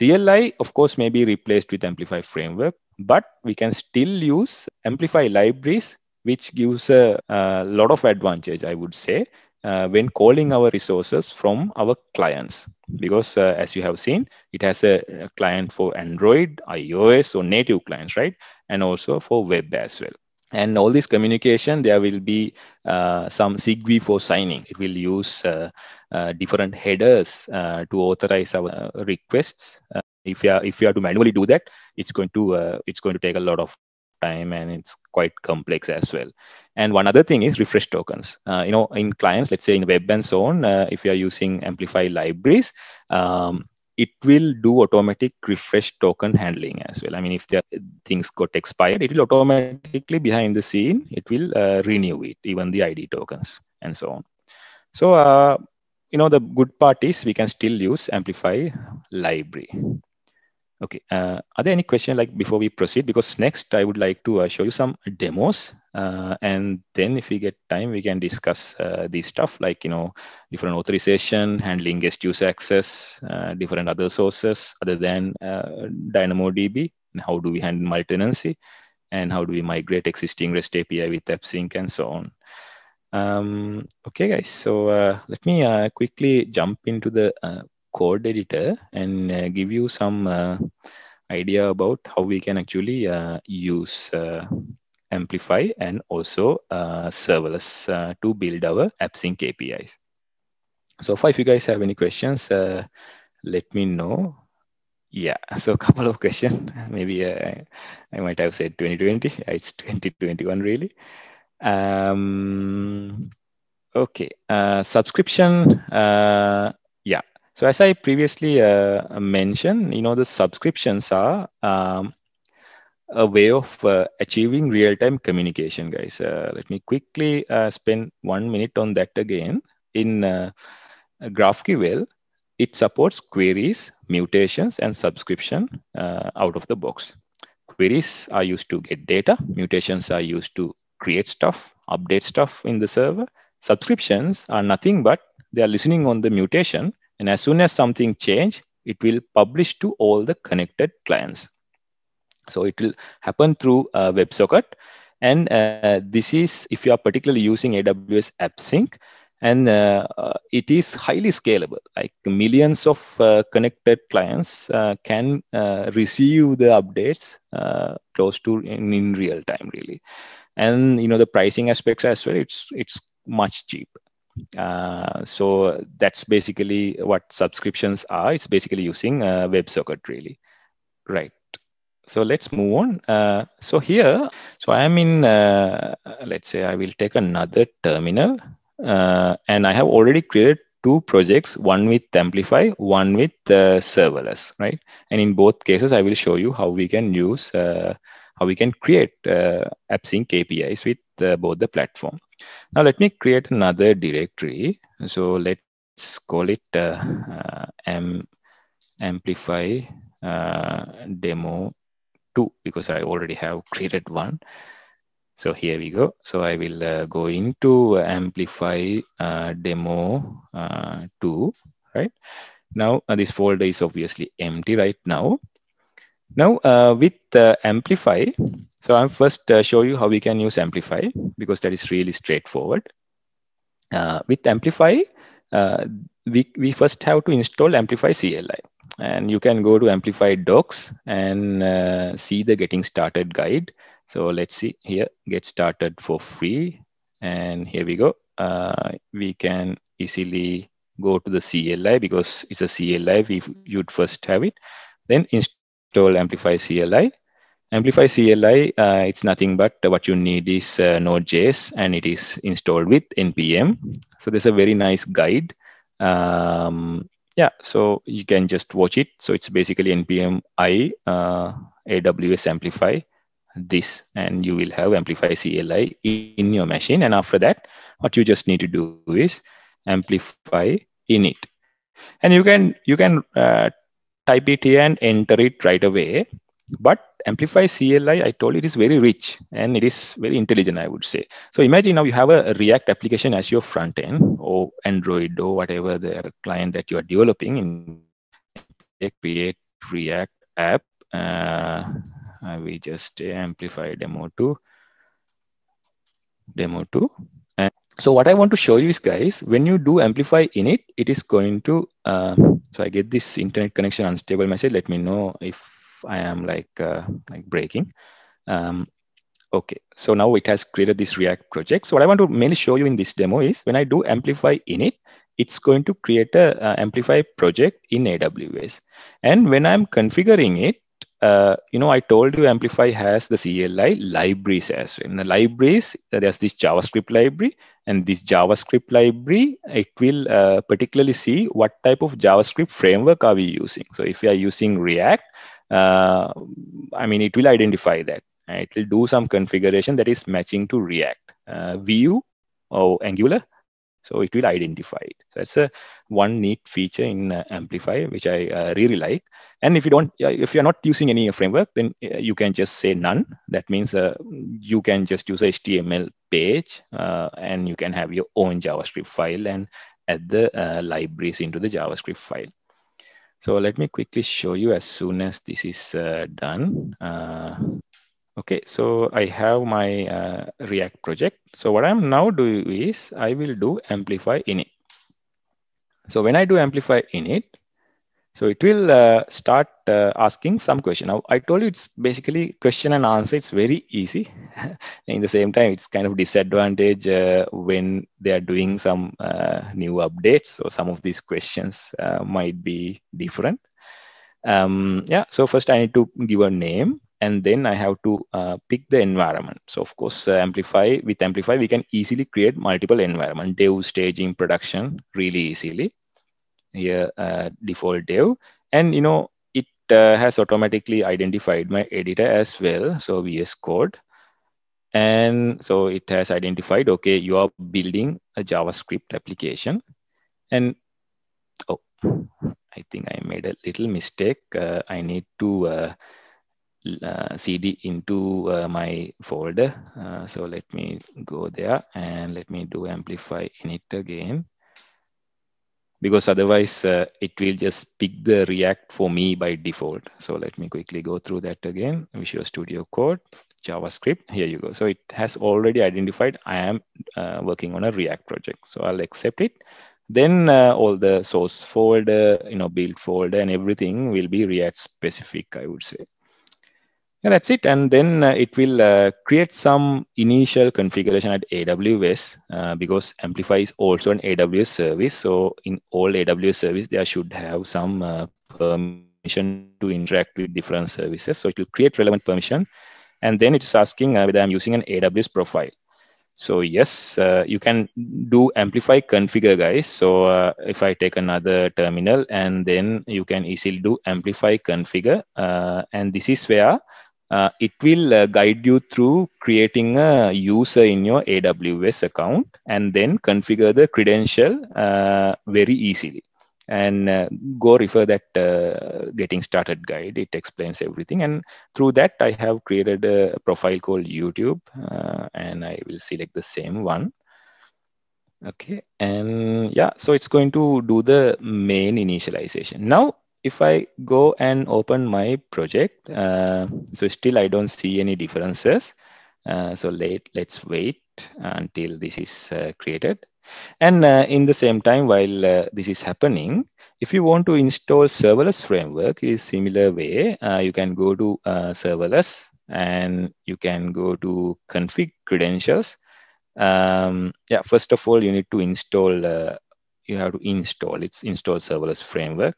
cli of course may be replaced with amplify framework but we can still use amplify libraries which gives a, a lot of advantage i would say uh, when calling our resources from our clients because uh, as you have seen it has a, a, client for android ios or native clients right and also for web as well and all this communication there will be uh, some zigbee for signing it will use uh, uh, different headers uh, to authorize our requests if you are if you are to manually do that it's going to it's going to take a lot of time and it's quite complex as well. And one other thing is refresh tokens. Uh, you know, in clients, let's say in web and so on, uh, if you are using Amplify libraries, um, it will do automatic refresh token handling as well. I mean, if the things got expired, it will automatically behind the scene, it will uh, renew it, even the ID tokens and so on. So, uh, you know, the good part is we can still use Amplify library. Okay, uh, are there any questions like before we proceed? Because next I would like to uh, show you some demos uh, and then if we get time, we can discuss uh, these stuff like, you know, different authorization, handling guest user access, uh, different other sources other than uh, DynamoDB and how do we handle multi-tenancy and how do we migrate existing REST API with AppSync and so on. Um, okay, guys, so uh, let me quickly jump into the code editor and uh, give you some uh, idea about how we can actually uh, use uh, Amplify and also uh, serverless uh, to build our AppSync APIs. So far, if you guys have any questions, let me know. Yeah, so a couple of questions. Maybe I might have said 2020. It's 2021, really. Um, okay, subscription so as I previously uh, mentioned, you know, the subscriptions are um, a way of uh, achieving real-time communication, guys. Uh, let me quickly uh, spend one minute on that again. In uh, GraphQL, it supports queries, mutations, and subscription uh, out of the box. Queries are used to get data. Mutations are used to create stuff, update stuff in the server. Subscriptions are nothing but they are listening on the mutation and as soon as something change, it will publish to all the connected clients. So it will happen through a uh, WebSocket. And uh, this is, if you are particularly using AWS AppSync, and uh, uh, it is highly scalable, like millions of uh, connected clients can receive the updates close to in, in real time, really. And, you know, the pricing aspects as well, it's, it's much cheap. Uh, so that's basically what subscriptions are. It's basically using uh, WebSocket really. Right so let's move on uh, so here so i am in uh, let's say i will take another terminal uh, and i have already created two projects one with amplify one with uh, serverless right and in both cases i will show you how we can use how we can create appsync apis with both the platform now let me create another directory. So let's call it uh, uh amplify uh, demo 2 because I already have created one. So here we go. So I will uh, go into amplify uh, demo uh, 2, right? Now uh, this folder is obviously empty right now. Now with amplify, so i am first uh, show you how we can use Amplify because that is really straightforward. Uh, with Amplify, uh, we, we first have to install Amplify CLI. And you can go to Amplify docs and uh, see the getting started guide. So let's see here, get started for free. And here we go. Uh, we can easily go to the CLI because it's a CLI. If you'd first have it. Then install Amplify CLI Amplify CLI, uh, it's nothing but what you need is uh, Node.js and it is installed with NPM. So there's a very nice guide. Um, yeah, so you can just watch it. So it's basically NPM I uh, AWS Amplify this and you will have Amplify CLI in your machine. And after that, what you just need to do is amplify init. And you can you can uh, type it here and enter it right away. But Amplify CLI, I told it is very rich and it is very intelligent, I would say. So imagine now you have a React application as your front end or Android or whatever the client that you are developing in create React app. Uh, we just uh, amplify demo to demo to. And so what I want to show you is guys, when you do amplify init, it is going to, uh, so I get this internet connection unstable message. Let me know if I am like uh, like breaking. Um, okay, so now it has created this React project. So what I want to mainly show you in this demo is when I do amplify init, it's going to create a uh, amplify project in aws and when i'm configuring it uh, you know i told you amplify has the cli libraries as well in the libraries uh, there's this javascript library and this javascript library it will uh, particularly see what type of javascript framework are we using so if we are using react uh, I mean, it will identify that. Uh, it will do some configuration that is matching to React, uh, Vue, or Angular. So it will identify it. So that's a one neat feature in uh, Amplify, which I uh, really like. And if you don't, if you're not using any framework, then uh, you can just say none. That means uh, you can just use HTML page, and you can have your own JavaScript file and add the libraries into the JavaScript file. So let me quickly show you as soon as this is uh, done. Uh, okay, so I have my uh, React project. So what I'm now doing is I will do amplify init. So when I do amplify init, so it will uh, start uh, asking some question. Now I told you it's basically question and answer. It's very easy. In the same time, it's kind of disadvantage uh, when they are doing some uh, new updates. So some of these questions uh, might be different. Um, yeah. So first I need to give a name and then I have to uh, pick the environment. So of course, uh, Amplify with Amplify, we can easily create multiple environment, dev, staging, production, really easily here uh, default dev And you know, it uh, has automatically identified my editor as well. So VS Code. And so it has identified, okay, you are building a JavaScript application. And oh, I think I made a little mistake. Uh, I need to uh, uh, CD into uh, my folder. Uh, so let me go there and let me do amplify init again because otherwise uh, it will just pick the React for me by default. So let me quickly go through that again. Visual Studio Code, JavaScript, here you go. So it has already identified I am uh, working on a React project. So I'll accept it. Then uh, all the source folder, you know, build folder and everything will be React specific, I would say. Yeah, that's it. And then uh, it will uh, create some initial configuration at AWS uh, because Amplify is also an AWS service. So in all AWS service, there should have some uh, permission to interact with different services. So it will create relevant permission. And then it's asking uh, whether I'm using an AWS profile. So yes, uh, you can do Amplify configure, guys. So if I take another terminal and then you can easily do Amplify configure. and this is where uh, it will uh, guide you through creating a user in your AWS account and then configure the credential uh, very easily. And uh, go refer that uh, getting started guide. It explains everything. And through that, I have created a profile called YouTube uh, and I will select the same one. Okay. And yeah, so it's going to do the main initialization. Now if I go and open my project, uh, so still I don't see any differences. Uh, so let, let's wait until this is uh, created. And uh, in the same time, while uh, this is happening, if you want to install serverless framework in similar way, uh, you can go to serverless and you can go to config credentials. Um, yeah, first of all, you need to install, you have to install, it's install serverless framework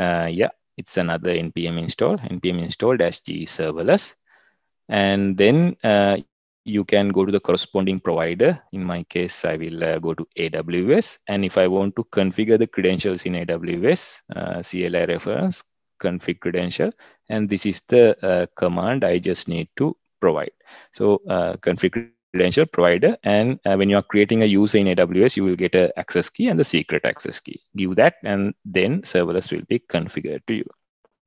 uh, yeah, it's another npm install, npm install dash g serverless. And then uh, you can go to the corresponding provider. In my case, I will uh, go to AWS. And if I want to configure the credentials in AWS, uh, CLI reference, config credential. And this is the uh, command I just need to provide. So uh, config credential provider. And uh, when you are creating a user in AWS, you will get an access key and the secret access key. Give that, and then serverless will be configured to you.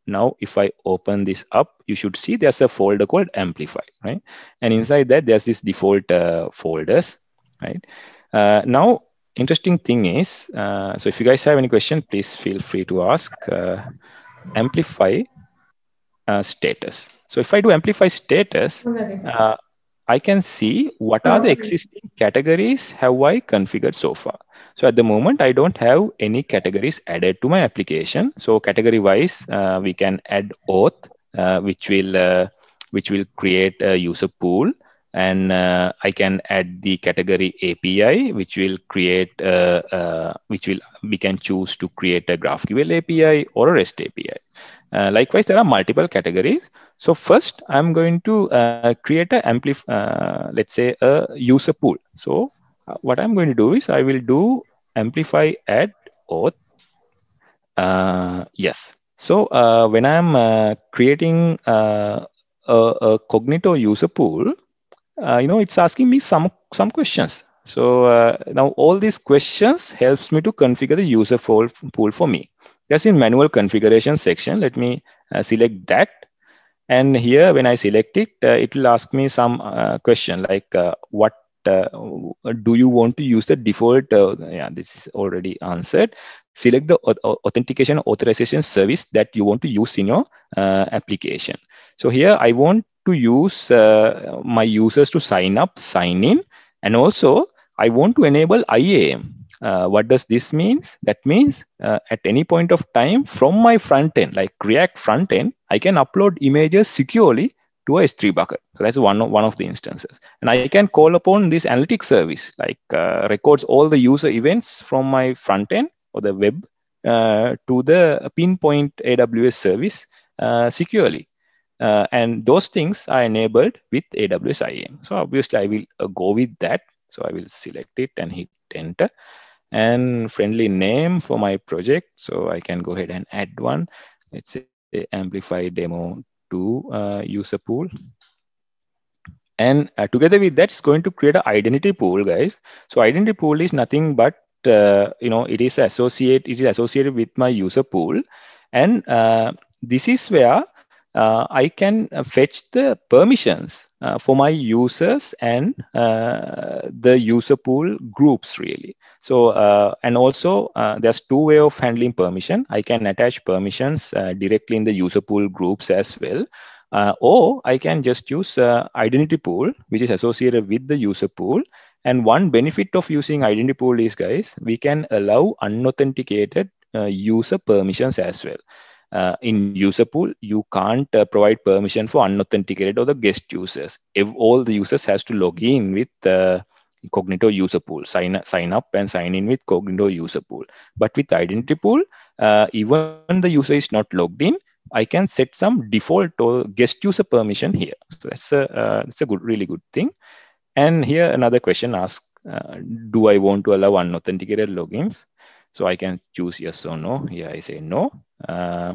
Now, if I open this up, you should see there's a folder called Amplify, right? And inside that, there's this default uh, folders, right? Uh, now, interesting thing is, uh, so if you guys have any question, please feel free to ask. Uh, amplify uh, status. So if I do amplify status, uh, I can see what are the existing categories have I configured so far. So at the moment, I don't have any categories added to my application. So category wise, uh, we can add oath, uh, which will uh, which will create a user pool, and uh, I can add the category API, which will create uh, uh, which will we can choose to create a GraphQL API or a REST API. likewise, there are multiple categories. So first, I'm going to uh, create a amplif uh, let's say a user pool. So uh, what I'm going to do is I will do amplify add auth. Uh, yes. So uh, when I'm uh, creating a, a, Cognito user pool, you know, it's asking me some some questions. So now all these questions helps me to configure the user pool for me. That's in manual configuration section. Let me select that and here, when I select it, uh, it will ask me some uh, question like uh, what uh, do you want to use the default? Uh, yeah, this is already answered. Select the authentication authorization service that you want to use in your application. So here I want to use my users to sign up, sign in, and also I want to enable IAM uh, what does this means? That means uh, at any point of time from my front end, like React front end, I can upload images securely to a S3 bucket. So that's one of, one of the instances. And I can call upon this analytics service, like uh, records all the user events from my front end or the web uh, to the pinpoint AWS service uh, securely. Uh, and those things are enabled with AWS IAM. So obviously I will go with that. So I will select it and hit enter and friendly name for my project. So I can go ahead and add one. Let's say amplify demo to uh, user pool. And uh, together with that, it's going to create an identity pool, guys. So identity pool is nothing but uh, you know it is associate it is associated with my user pool, and uh, this is where uh, I can fetch the permissions uh, for my users and uh, the user pool groups really. So, uh, and also uh, there's two way of handling permission. I can attach permissions uh, directly in the user pool groups as well. or I can just use identity pool, which is associated with the user pool. And one benefit of using identity pool is guys, we can allow unauthenticated user permissions as well uh, in user pool, you can't uh, provide permission for unauthenticated or the guest users. If all the users has to log in with uh, Cognito user pool, sign sign up and sign in with Cognito user pool. But with identity pool, uh, even the user is not logged in, I can set some default or guest user permission here. So that's a uh, that's a good, really good thing. And here another question asks, uh, do I want to allow unauthenticated logins? So I can choose yes or no. Here I say no. Uh,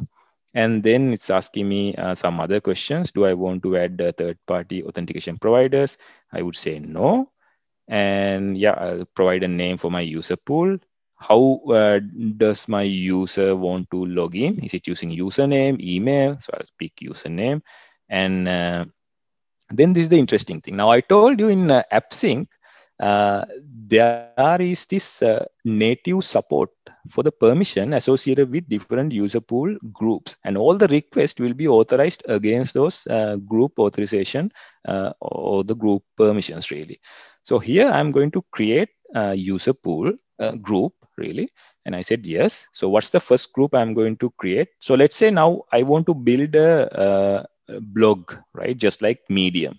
and then it's asking me uh, some other questions. Do I want to add uh, third-party authentication providers? I would say no. And yeah, I'll provide a name for my user pool. How uh, does my user want to log in? Is it using username, email? So I'll pick username. And uh, then this is the interesting thing. Now I told you in uh, AppSync, there is this uh, native support for the permission associated with different user pool groups and all the requests will be authorized against those uh, group authorization uh, or the group permissions really. So here I'm going to create a user pool group really and i said yes so what's the first group i'm going to create so let's say now i want to build a, a blog right just like medium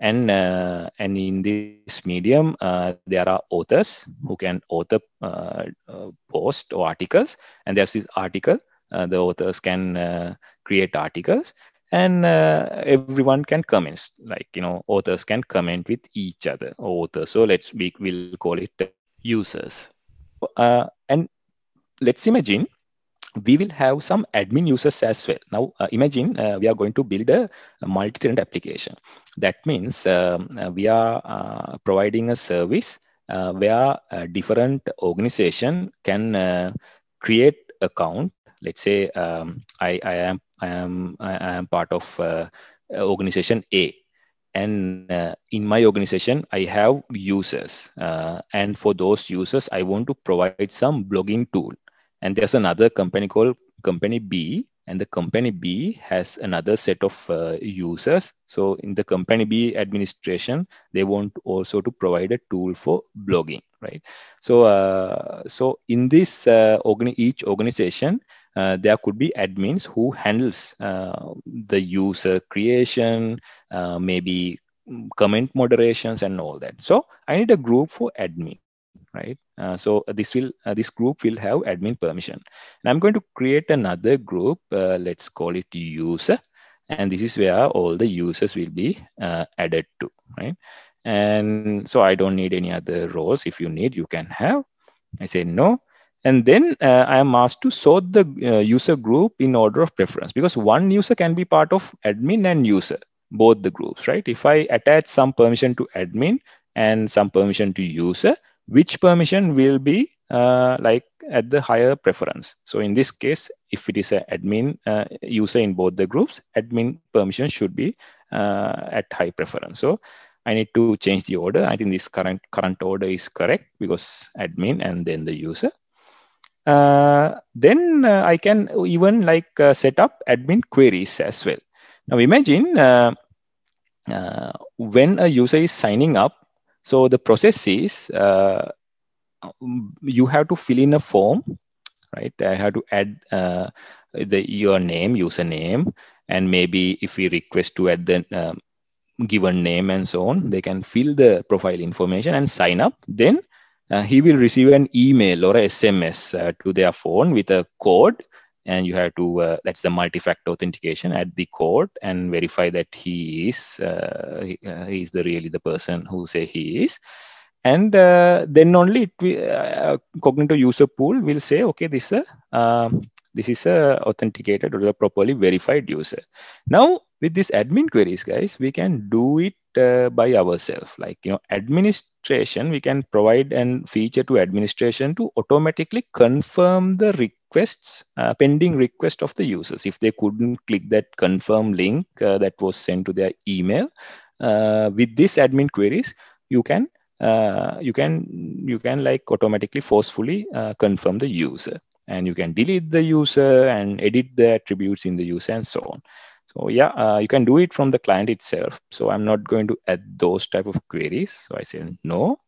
and uh, and in this medium uh, there are authors who can author uh, uh post or articles and there's this article uh, the authors can uh, create articles and everyone can comment like you know authors can comment with each other author so let's we will call it users and let's imagine we will have some admin users as well. Now uh, imagine uh, we are going to build a, a multi-tenant application. That means uh, uh, we are uh, providing a service uh, where a different organization can create account. Let's say um, I, I, am I am I am part of organization A, and uh, in my organization i have users uh, and for those users i want to provide some blogging tool and there's another company called Company B, and the Company B has another set of uh, users. So in the Company B administration, they want also to provide a tool for blogging, right? So uh, so in this uh, organi each organization, uh, there could be admins who handles uh, the user creation uh, maybe mm, comment moderations and all that so i need a group for admin right? Uh, so uh, this will uh, this group will have admin permission. And I'm going to create another group. Uh, let's call it user, and this is where all the users will be uh, added to, right? And so I don't need any other roles. If you need, you can have. I say no. And then uh, I am asked to sort the user group in order of preference because one user can be part of admin and user, both the groups, right? If I attach some permission to admin, and some permission to user, which permission will be uh, like at the higher preference. So in this case, if it is an admin uh, user in both the groups, admin permission should be uh, at high preference. So I need to change the order. I think this current current order is correct because admin and then the user. Uh, then uh, I can even like uh, set up admin queries as well. Now imagine when a user is signing up so the process is uh, you have to fill in a form, right? I have to add uh, the your name, username, and maybe if we request to add the um, given name and so on, they can fill the profile information and sign up. Then uh, he will receive an email or a SMS uh, to their phone with a code and you have to uh, that's the multi-factor authentication at the court and verify that he is uh, he, uh, is the really the person who say he is and uh, then only it uh, uh, cognitive user pool will say okay this is a um, this is a authenticated or a properly verified user now with these admin queries guys we can do it uh, by ourselves like you know administration we can provide an feature to administration to automatically confirm the requests, uh, pending request of the users. If they couldn't click that confirm link uh, that was sent to their email, uh, with these admin queries, you can uh, you can you can like automatically forcefully uh, confirm the user, and you can delete the user and edit the attributes in the user and so on. So yeah, uh, you can do it from the client itself. So I'm not going to add those type of queries. So I say no.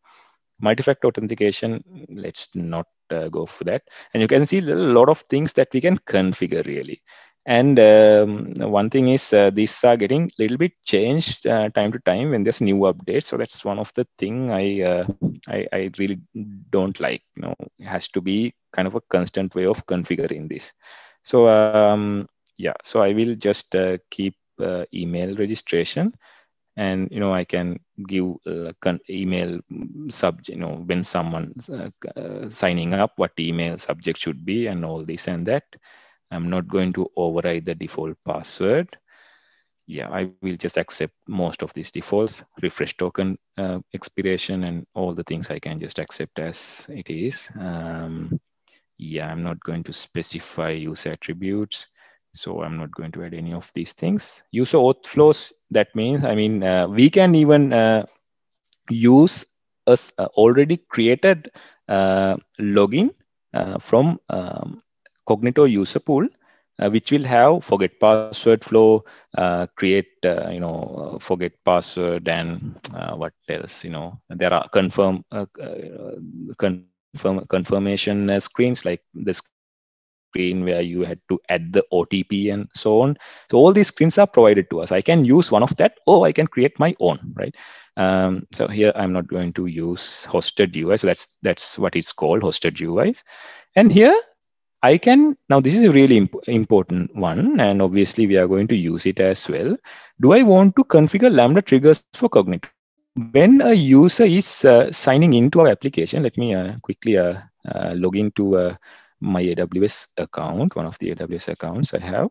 Multi-factor authentication, let's not uh, go for that and you can see a lot of things that we can configure really and um, one thing is uh, these are getting a little bit changed uh, time to time when there's new updates so that's one of the thing I, uh, I, I really don't like you know it has to be kind of a constant way of configuring this so um, yeah so i will just uh, keep uh, email registration and you know i can give uh, email sub you know when someone's uh, uh, signing up what email subject should be and all this and that i'm not going to override the default password yeah i will just accept most of these defaults refresh token uh, expiration and all the things i can just accept as it is um, yeah i'm not going to specify user attributes so I'm not going to add any of these things. User auth flows, that means, I mean, uh, we can even uh, use a uh, already created uh, login uh, from um, Cognito user pool, uh, which will have forget password flow, create, you know, forget password and what else, you know, there are confirm, confirm confirmation screens like this screen where you had to add the OTP and so on. So all these screens are provided to us. I can use one of that or I can create my own, right? Um, so here I'm not going to use hosted UI. So that's, that's what it's called, hosted UIs. And here I can, now this is a really imp important one, and obviously we are going to use it as well. Do I want to configure Lambda triggers for Cognito? When a user is uh, signing into our application, let me uh, quickly uh, uh log into uh, my AWS account, one of the AWS accounts I have.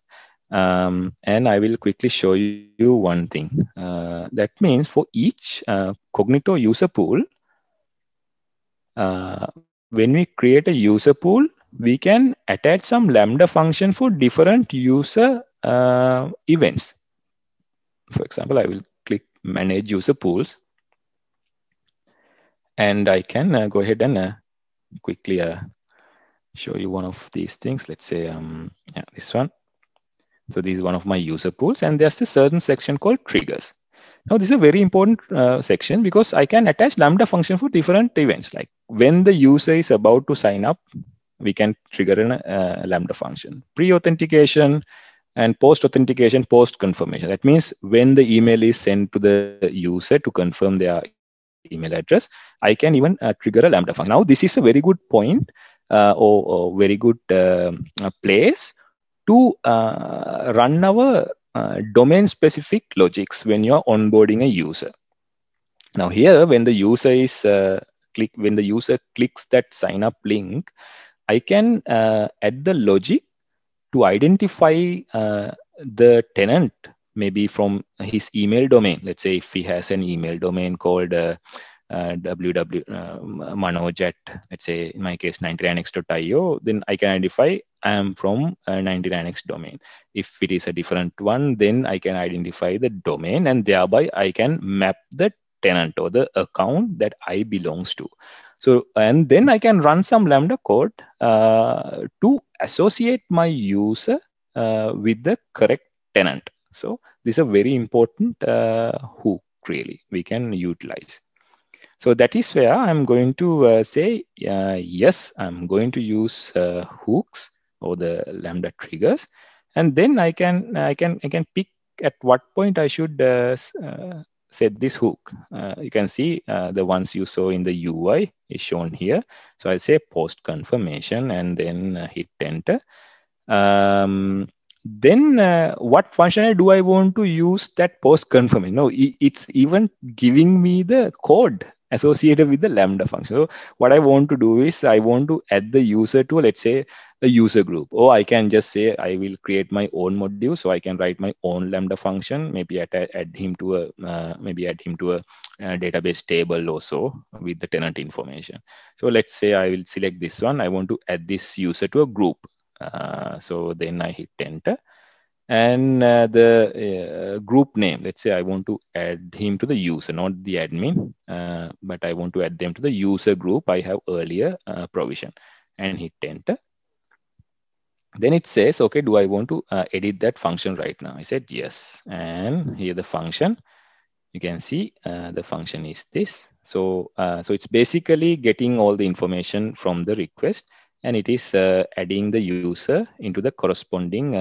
Um, and I will quickly show you one thing. Uh, that means for each uh, Cognito user pool, uh, when we create a user pool, we can attach some Lambda function for different user uh, events. For example, I will click manage user pools. And I can uh, go ahead and uh, quickly show you one of these things. Let's say um, yeah, this one. So this is one of my user pools and there's a certain section called triggers. Now this is a very important uh, section because I can attach Lambda function for different events. Like when the user is about to sign up, we can trigger a uh, Lambda function. Pre-authentication and post-authentication, post-confirmation. That means when the email is sent to the user to confirm their email address, I can even uh, trigger a Lambda function. Now this is a very good point uh, or, or, very good um, uh, place to uh, run our domain specific logics when you're onboarding a user. Now here, when the user is click, when the user clicks that sign up link, I can add the logic to identify the tenant maybe from his email domain. Let's say if he has an email domain called uh, uh, WW uh, Manoj at let's say in my case 99x.io, then I can identify I am from a uh, 99x domain. If it is a different one, then I can identify the domain and thereby I can map the tenant or the account that I belongs to. So, and then I can run some Lambda code uh, to associate my user uh, with the correct tenant. So this is a very important uh, hook really we can utilize. So that is where I'm going to uh, say, uh, yes, I'm going to use uh, hooks or the Lambda triggers. And then I can, I can, I can pick at what point I should uh, uh, set this hook. Uh, you can see the ones you saw in the UI is shown here. So I say post confirmation and then hit enter. Um, then uh, what functionality do I want to use that post confirmation? No, it's even giving me the code associated with the Lambda function. So what I want to do is I want to add the user to, let's say, a user group. Or I can just say I will create my own module. So I can write my own Lambda function, maybe add, add him to a, uh, maybe add him to a, a database table also with the tenant information. So let's say I will select this one. I want to add this user to a group. Uh, so then I hit enter and uh, the uh, group name. Let's say I want to add him to the user, not the admin, uh, but I want to add them to the user group I have earlier uh, provision and hit enter. Then it says, okay, do I want to uh, edit that function right now? I said yes. And here the function, you can see uh, the function is this. So, so it's basically getting all the information from the request and it is adding the user into the corresponding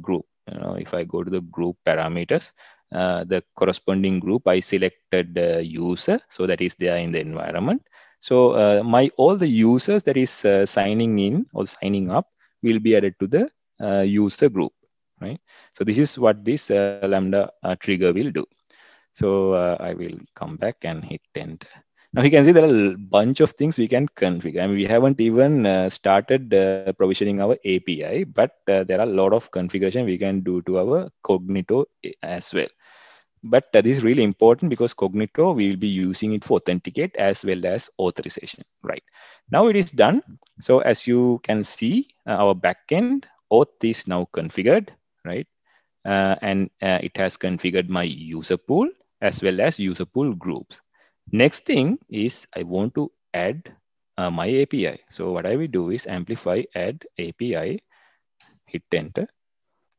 group you know if i go to the group parameters uh, the corresponding group i selected uh, user so that is there in the environment so uh, my all the users that is uh, signing in or signing up will be added to the uh, user group right so this is what this uh, lambda uh, trigger will do so i will come back and hit enter now you can see there are a bunch of things we can configure. I mean, we haven't even uh, started uh, provisioning our API, but uh, there are a lot of configuration we can do to our Cognito as well. But uh, this is really important because Cognito, we will be using it for authenticate as well as authorization, right? Now it is done. So as you can see, uh, our backend auth is now configured, right? Uh, and it has configured my user pool as well as user pool groups. Next thing is I want to add uh, my API. So what I will do is amplify add API, hit enter.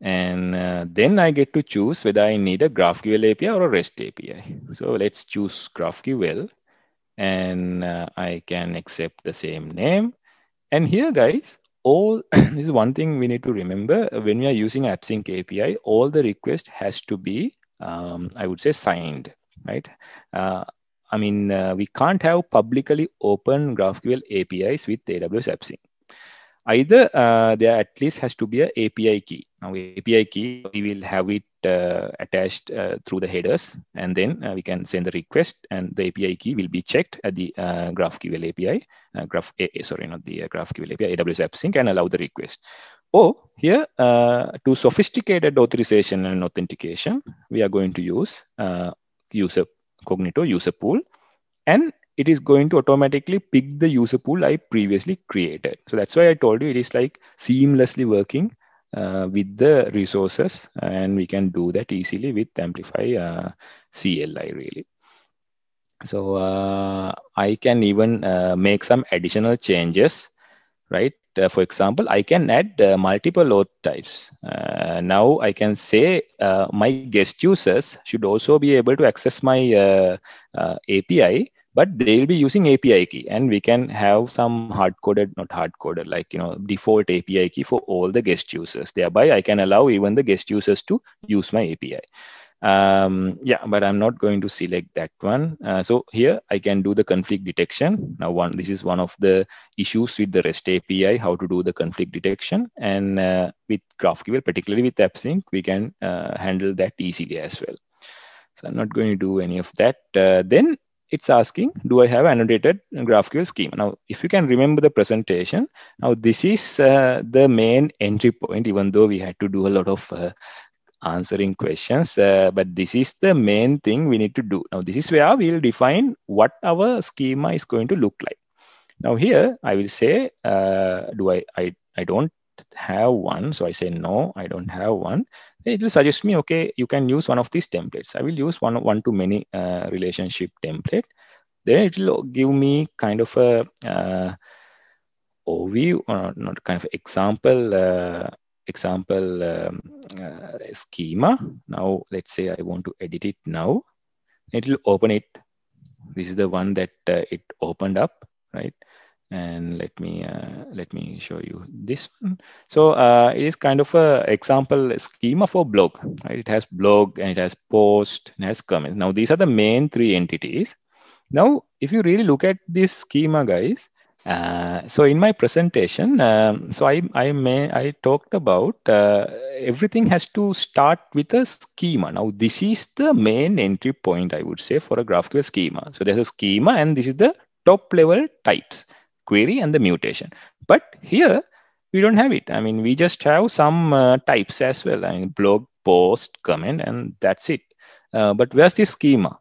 And uh, then I get to choose whether I need a GraphQL API or a REST API. So let's choose GraphQL and uh, I can accept the same name. And here guys, all this is one thing we need to remember when we are using AppSync API, all the request has to be, um, I would say signed, right? Uh, I mean, uh, we can't have publicly open GraphQL APIs with AWS AppSync. Either uh, there at least has to be an API key. Now, API key, we will have it uh, attached uh, through the headers, and then uh, we can send the request, and the API key will be checked at the uh, GraphQL API, Graph, sorry, not the GraphQL API, AWS AppSync, and allow the request. Or oh, here, to sophisticated authorization and authentication, we are going to use user Cognito user pool. And it is going to automatically pick the user pool I previously created. So that's why I told you it is like seamlessly working uh, with the resources and we can do that easily with Amplify uh, CLI really. So uh, I can even uh, make some additional changes, right? Uh, for example, I can add uh, multiple auth types. Uh, now I can say my guest users should also be able to access my API but they'll be using API key and we can have some hard coded, not hard coded, like, you know, default API key for all the guest users. Thereby, I can allow even the guest users to use my API um, yeah but i'm not going to select that one uh, so here i can do the conflict detection now one this is one of the issues with the rest api how to do the conflict detection and uh, with graphql particularly with appsync we can uh, handle that easily as well so i'm not going to do any of that uh, then it's asking do i have annotated graphql schema now if you can remember the presentation now this is uh, the main entry point even though we had to do a lot of uh, answering questions. Uh, but this is the main thing we need to do. Now, this is where we'll define what our schema is going to look like. Now here, I will say, uh, do I, I, I don't have one. So I say, no, I don't have one. It will suggest me, okay, you can use one of these templates. I will use one one to many uh, relationship template. Then it will give me kind of a uh, overview or uh, not kind of example uh, example um, uh, schema. Now, let's say I want to edit it now. It will open it. This is the one that uh, it opened up, right? And let me uh, let me show you this one. So uh, it is kind of a example schema for blog. Right? It has blog and it has post and has comments. Now these are the main three entities. Now, if you really look at this schema, guys, uh, so in my presentation, um, so I, I may I talked about uh, everything has to start with a schema. Now this is the main entry point I would say for a GraphQL schema. So there's a schema, and this is the top level types, query and the mutation. But here we don't have it. I mean, we just have some uh, types as well. I mean, blog, post, comment, and that's it. Uh, but where's the schema?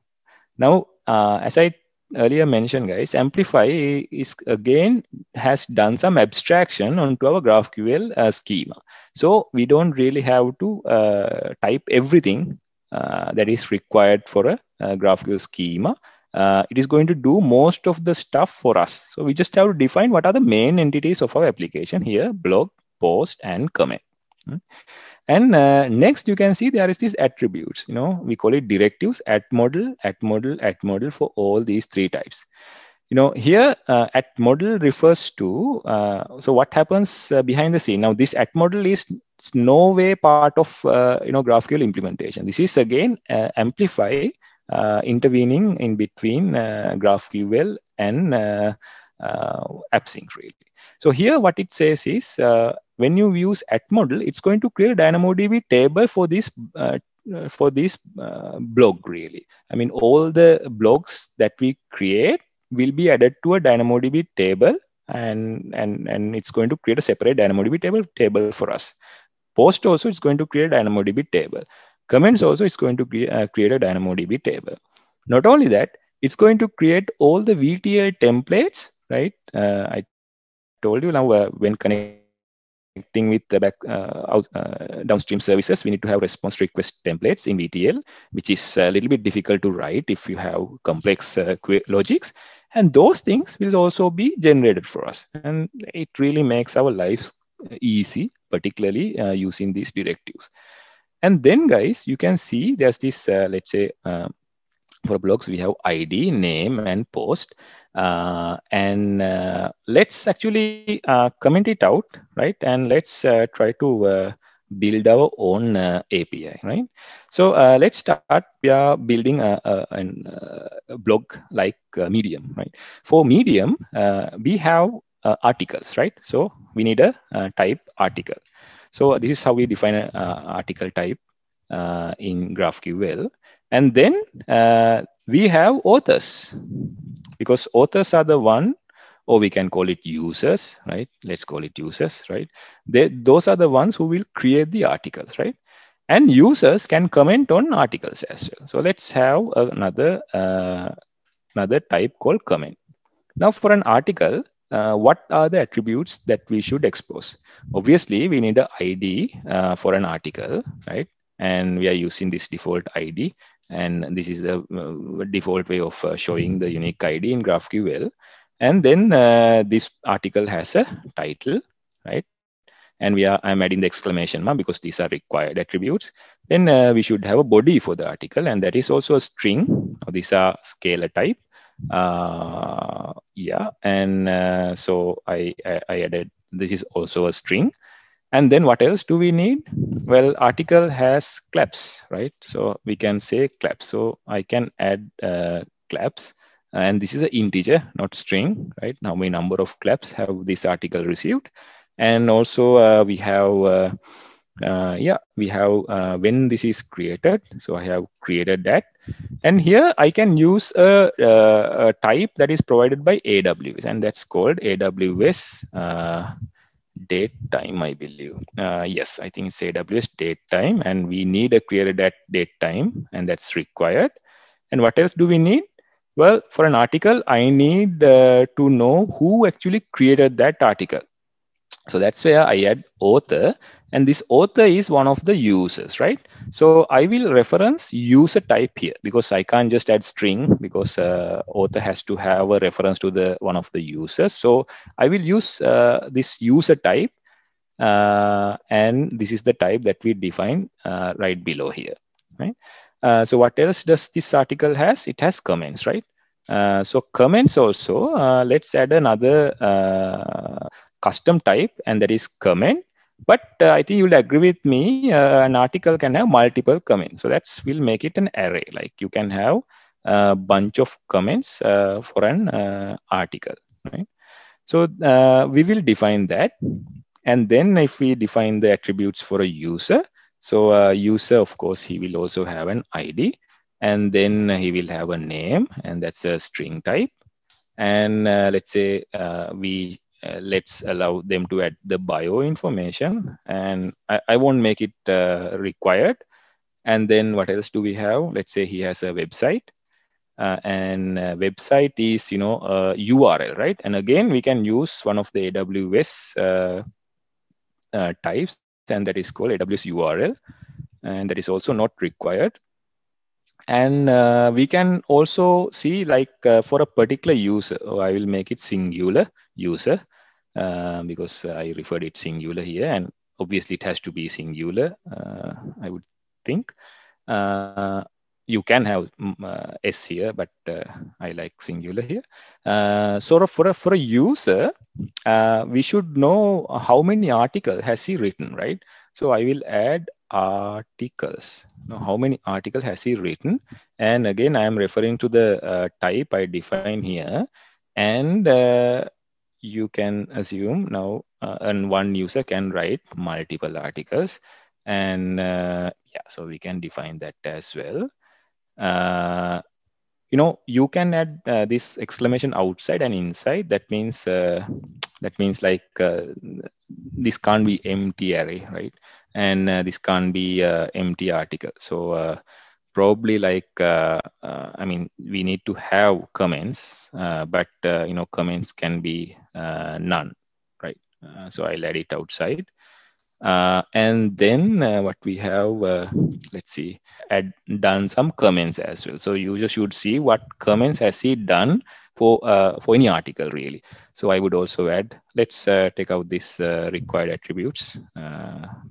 Now, uh, as I earlier mentioned, guys, Amplify is again has done some abstraction onto our GraphQL uh, schema. So we don't really have to uh, type everything uh, that is required for a, a uh, GraphQL schema. Uh, it is going to do most of the stuff for us. So we just have to define what are the main entities of our application here, blog, post, and comment. Mm -hmm. And uh, next, you can see there is these attributes. You know, we call it directives, at model, at model, at model for all these three types. You know, here uh, at model refers to, uh, so what happens uh, behind the scene? Now, this at model is no way part of, uh, you know, GraphQL implementation. This is again uh, amplify intervening in between GraphQL and AppSync really. So here what it says is uh, when you use at model, it's going to create a DynamoDB table for this uh, uh for this uh, blog really. I mean, all the blogs that we create will be added to a DynamoDB table and, and, and it's going to create a separate DynamoDB table, table for us. Post also it's going to create a DynamoDB table. Comments also it's going to cre uh, create a DynamoDB table. Not only that, it's going to create all the VTA templates, right? Uh, I told you now uh, when connecting with the back uh, out, uh, downstream services we need to have response request templates in vtl which is a little bit difficult to write if you have complex uh, logics and those things will also be generated for us and it really makes our lives easy particularly uh, using these directives and then guys you can see there's this uh, let's say uh, for blogs we have id name and post uh, and uh, let's actually uh, comment it out, right? And let's uh, try to uh, build our own uh, API, right? So let's start We are building a, a, a blog like Medium, right? For Medium, we have articles, right? So we need a, type article. So this is how we define an article type in GraphQL. And then we have authors because authors are the one or we can call it users right let's call it users right they those are the ones who will create the articles right and users can comment on articles as well so let's have another uh, another type called comment now for an article uh, what are the attributes that we should expose obviously we need an id uh, for an article right and we are using this default id and this is the uh, default way of uh, showing the unique ID in GraphQL. And then uh, this article has a title, right? and we are i'm adding the exclamation mark because these are required attributes then uh, we should have a body for the article and that is also a string these are scalar type uh, yeah and uh, so I, I, I added this is also a string and then what else do we need? Well, article has claps, right? So we can say claps. So I can add uh, claps. And this is an integer, not string, right? How many number of claps have this article received? And also uh, we have, uh, uh, yeah, we have uh, when this is created. So I have created that. And here I can use a, a, uh, a type that is provided by AWS and that's called AWS uh, date time, I believe. Uh, yes, I think it's AWS date time, and we need a query that date time, and that's required. And what else do we need? Well, for an article, I need uh, to know who actually created that article. So that's where I add author and this author is one of the users, right? So I will reference user type here because I can't just add string because uh, author has to have a reference to the one of the users. So I will use uh, this user type uh, and this is the type that we define uh, right below here, right? Uh, so what else does this article has? It has comments, right? Uh, so comments also, let's add another custom type and that is comment. But uh, I think you'll agree with me, uh, an article can have multiple comments. So that's will make it an array. Like you can have a uh, bunch of comments uh, for an uh, article, right? So uh, we will define that. And then if we define the attributes for a user, so a user, of course, he will also have an ID and then he will have a name and that's a string type. And let's say we uh, let's allow them to add the bio information and I, I won't make it uh, required. And then what else do we have? Let's say he has a website uh, and uh, website is, you know, a URL, right? And again, we can use one of the AWS uh, uh, types and that is called AWS URL. And that is also not required and uh, we can also see like uh, for a particular user oh, i will make it singular user um, because I referred it singular here and obviously it has to be singular, uh, I would think. Uh, you can have mm, uh, S here, but I like singular here. so for a, for a user, we should know how many articles has he written, right? So I will add articles. Now, how many articles has he written? And again, I am referring to the uh, type I define here. And uh, you can assume now uh, and one user can write multiple articles and uh, yeah so we can define that as well uh, you know you can add uh, this exclamation outside and inside that means uh, that means like uh, this can't be empty array right and uh, this can't be uh, empty article so uh, probably like uh, uh, i mean we need to have comments uh, but uh, you know comments can be uh, none right uh, so i'll add it outside and then what we have let's see add done some comments as well so you just should see what comments has he done for for any article really so i would also add let's take out this required attributes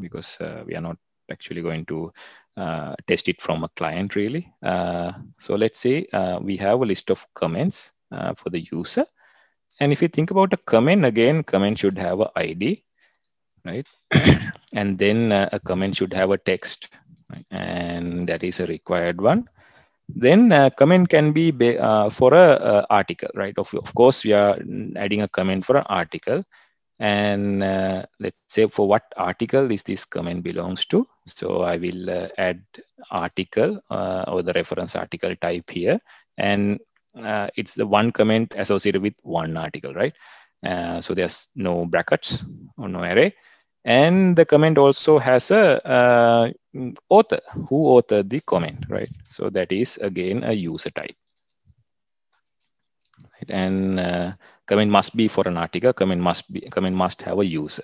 because we are not actually going to uh, test it from a client really. Uh, so let's say uh, we have a list of comments uh, for the user. And if you think about a comment, again, comment should have an ID, right? and then a comment should have a text, right? and that is a required one then uh, comment can be uh, for a article right of, of course we are adding a comment for an article and uh, let's say for what article is this comment belongs to so i will uh, add article uh, or the reference article type here and uh, it's the one comment associated with one article right uh, so there's no brackets or no array and the comment also has a uh, author who authored the comment right so that is again a user type right? and uh, command must be for an article Comment must be comment must have a user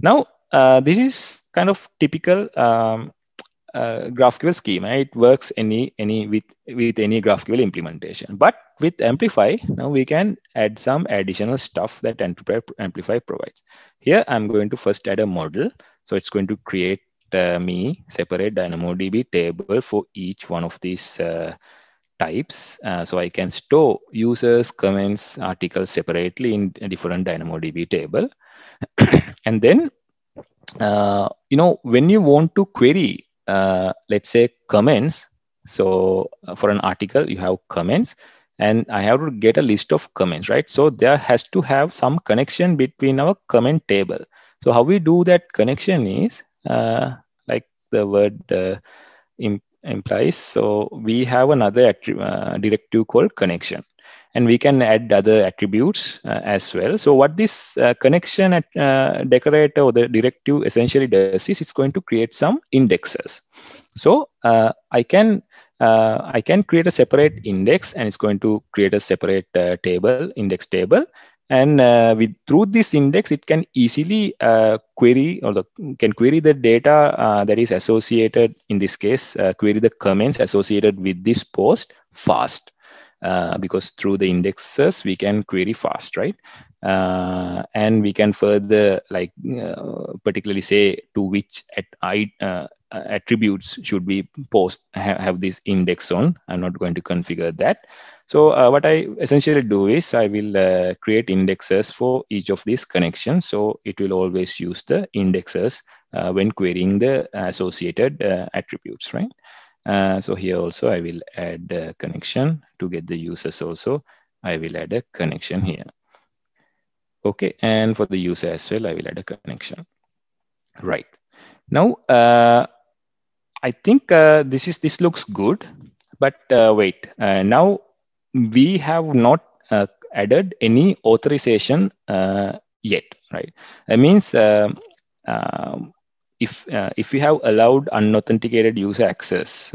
now uh, this is kind of typical um, uh, GraphQL schema. It works any any with with any GraphQL implementation. But with Amplify, now we can add some additional stuff that Amplify provides. Here, I'm going to first add a model. So it's going to create uh, me separate DynamoDB table for each one of these uh, types. Uh, so I can store users, comments, articles separately in different DynamoDB table. and then, uh, you know, when you want to query, uh, let's say comments, so uh, for an article, you have comments and I have to get a list of comments, right? So there has to have some connection between our comment table. So how we do that connection is uh, like the word uh, imp implies. So we have another uh, directive called connection and we can add other attributes uh, as well. So what this uh, connection at, uh, decorator or the directive essentially does is it's going to create some indexes. So uh, I can uh, I can create a separate index and it's going to create a separate uh, table, index table, and uh, with through this index, it can easily uh, query or the, can query the data uh, that is associated, in this case, uh, query the comments associated with this post fast. Uh, because through the indexes, we can query fast, right? Uh, and we can further like uh, particularly say to which at, uh, uh, attributes should be post have, have this index on. I'm not going to configure that. So uh, what I essentially do is I will uh, create indexes for each of these connections. So it will always use the indexes uh, when querying the associated uh, attributes, right? Uh, so here also I will add a connection to get the users also. I will add a connection here. Okay, and for the user as well, I will add a connection. Right. Now, uh, I think uh, this is this looks good, but uh, wait. Uh, now we have not uh, added any authorization uh, yet, right? That means uh, um, if if we have allowed unauthenticated user access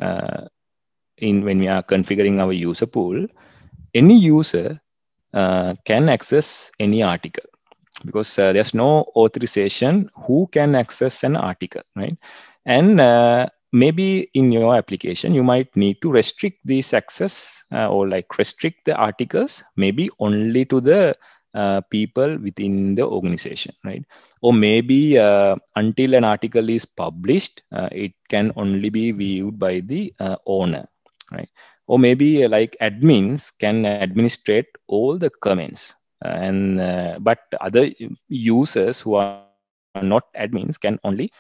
in when we are configuring our user pool, any user can access any article because there's no authorization who can access an article, right? And maybe in your application you might need to restrict this access uh, or like restrict the articles maybe only to the uh, people within the organization right or maybe uh, until an article is published uh, it can only be viewed by the uh, owner right or maybe uh, like admins can administrate all the comments and but other users who are not admins can only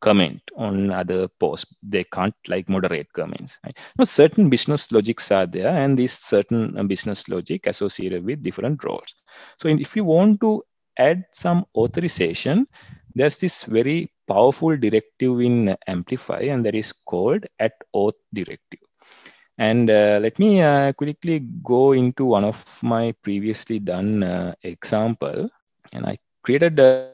comment on other posts. They can't like moderate comments. Right? Now, certain business logics are there, and these certain uh, business logic associated with different roles. So, if you want to add some authorization, there's this very powerful directive in Amplify, and that is called at auth directive. And uh, let me uh, quickly go into one of my previously done uh, example. And I created a,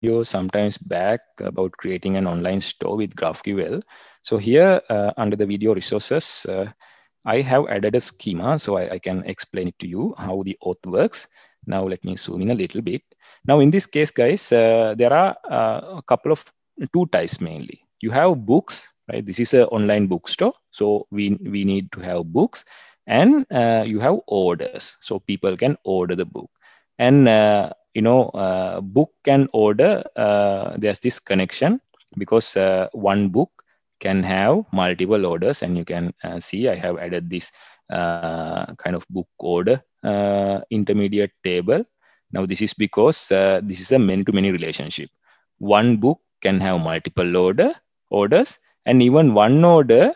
video sometimes back about creating an online store with GraphQL. So here uh, under the video resources, uh, I have added a schema so I, I, can explain it to you how the auth works. Now let me zoom in a little bit. Now in this case, guys, uh, there are uh, a couple of two types mainly. You have books, right? This is an online bookstore. So we, we need to have books and uh, you have orders. So people can order the book. And uh, you know uh, book and order uh, there's this connection because uh, one book can have multiple orders and you can uh, see i have added this uh, kind of book order uh, intermediate table now this is because this is a many to many relationship one book can have multiple order orders and even one order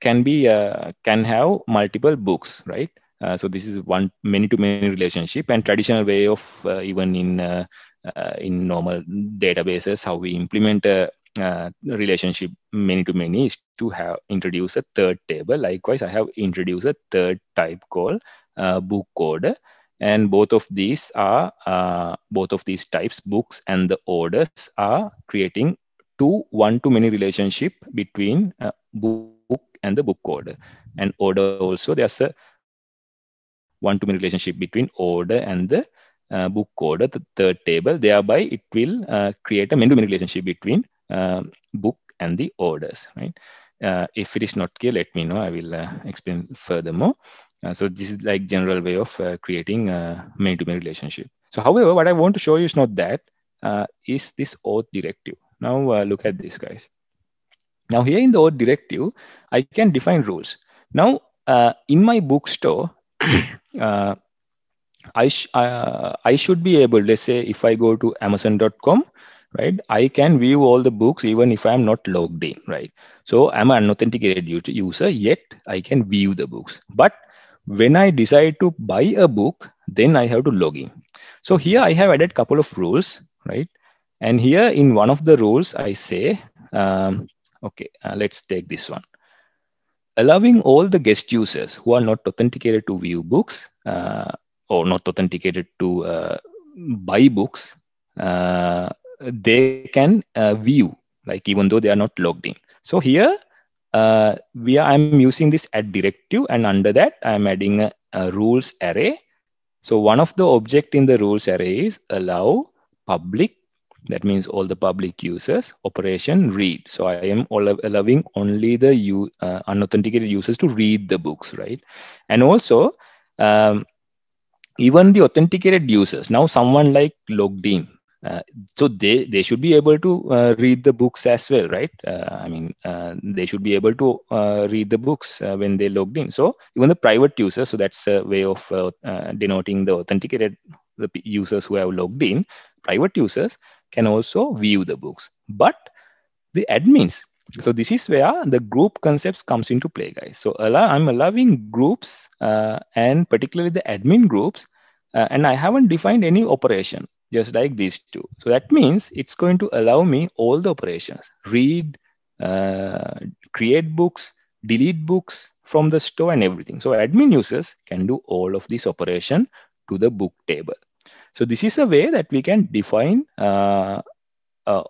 can be can have multiple books right uh, so this is one many-to-many relationship and traditional way of uh, even in uh, uh in normal databases how we implement a relationship many-to-many is to have introduce a third table. Likewise, I have introduced a third type called uh, book order, and both of these are uh, both of these types, books and the orders, are creating two one-to-many relationship between book and the book order and order also. There's a one-to-many relationship between order and the uh, book order, the third table. Thereby, it will uh, create a many-to-many relationship between uh, book and the orders, right? Uh, if it is not clear, let me know. I will uh, explain furthermore. Uh, so this is like general way of creating a many-to-many relationship. So however, what I want to show you is not that. Is this auth directive. Now look at this, guys. Now here in the auth directive, I can define rules. Now in my bookstore, uh, I, sh- uh, I should be able, let's say if I go to amazon.com, right, I can view all the books even if I'm not logged in, right? So I'm an authenticated user, yet I can view the books. But when I decide to buy a book, then I have to log in. So here I have added couple of rules, right? And here in one of the rules, I say, um, okay, uh, let's take this one allowing all the guest users who are not authenticated to view books uh, or not authenticated to uh, buy books, uh, they can uh, view, like even though they are not logged in. So here uh, we are, I'm using this add directive and under that I'm adding a, a rules array. So one of the object in the rules array is allow public that means all the public users, operation read. So I am allowing only the u, uh, unauthenticated users to read the books, right? And also, um, even the authenticated users, now someone like logged in, uh, so they they should be able to uh, read the books as well right uh, i mean uh, they should be able to uh, read the books uh, when they logged in so even the private users so that's a way of denoting the authenticated the users who have logged in private users can also view the books but the admins so this is where the group concepts comes into play guys so allow, i'm allowing groups uh, and particularly the admin groups uh, and i haven't defined any operation just like these two so that means it's going to allow me all the operations read uh, create books delete books from the store and everything so admin users can do all of this operation to the book table so this is a way that we can define uh, uh,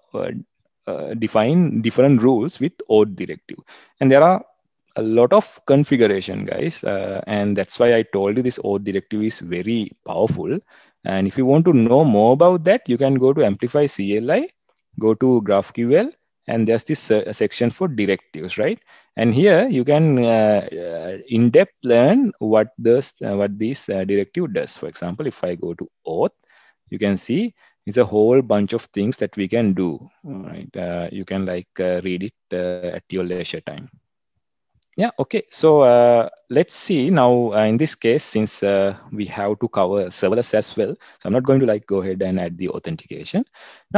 uh, define different rules with odd directive. And there are a lot of configuration, guys. Uh, and that's why I told you this odd directive is very powerful. And if you want to know more about that, you can go to Amplify CLI, go to GraphQL, and there's this uh, section for directives right and here you can uh, uh in depth learn what does uh, what this uh, directive does for example if i go to auth you can see it's a whole bunch of things that we can do right you can like read it at your leisure time yeah okay so uh, let's see now uh, in this case since uh, we have to cover serverless as well so i'm not going to like go ahead and add the authentication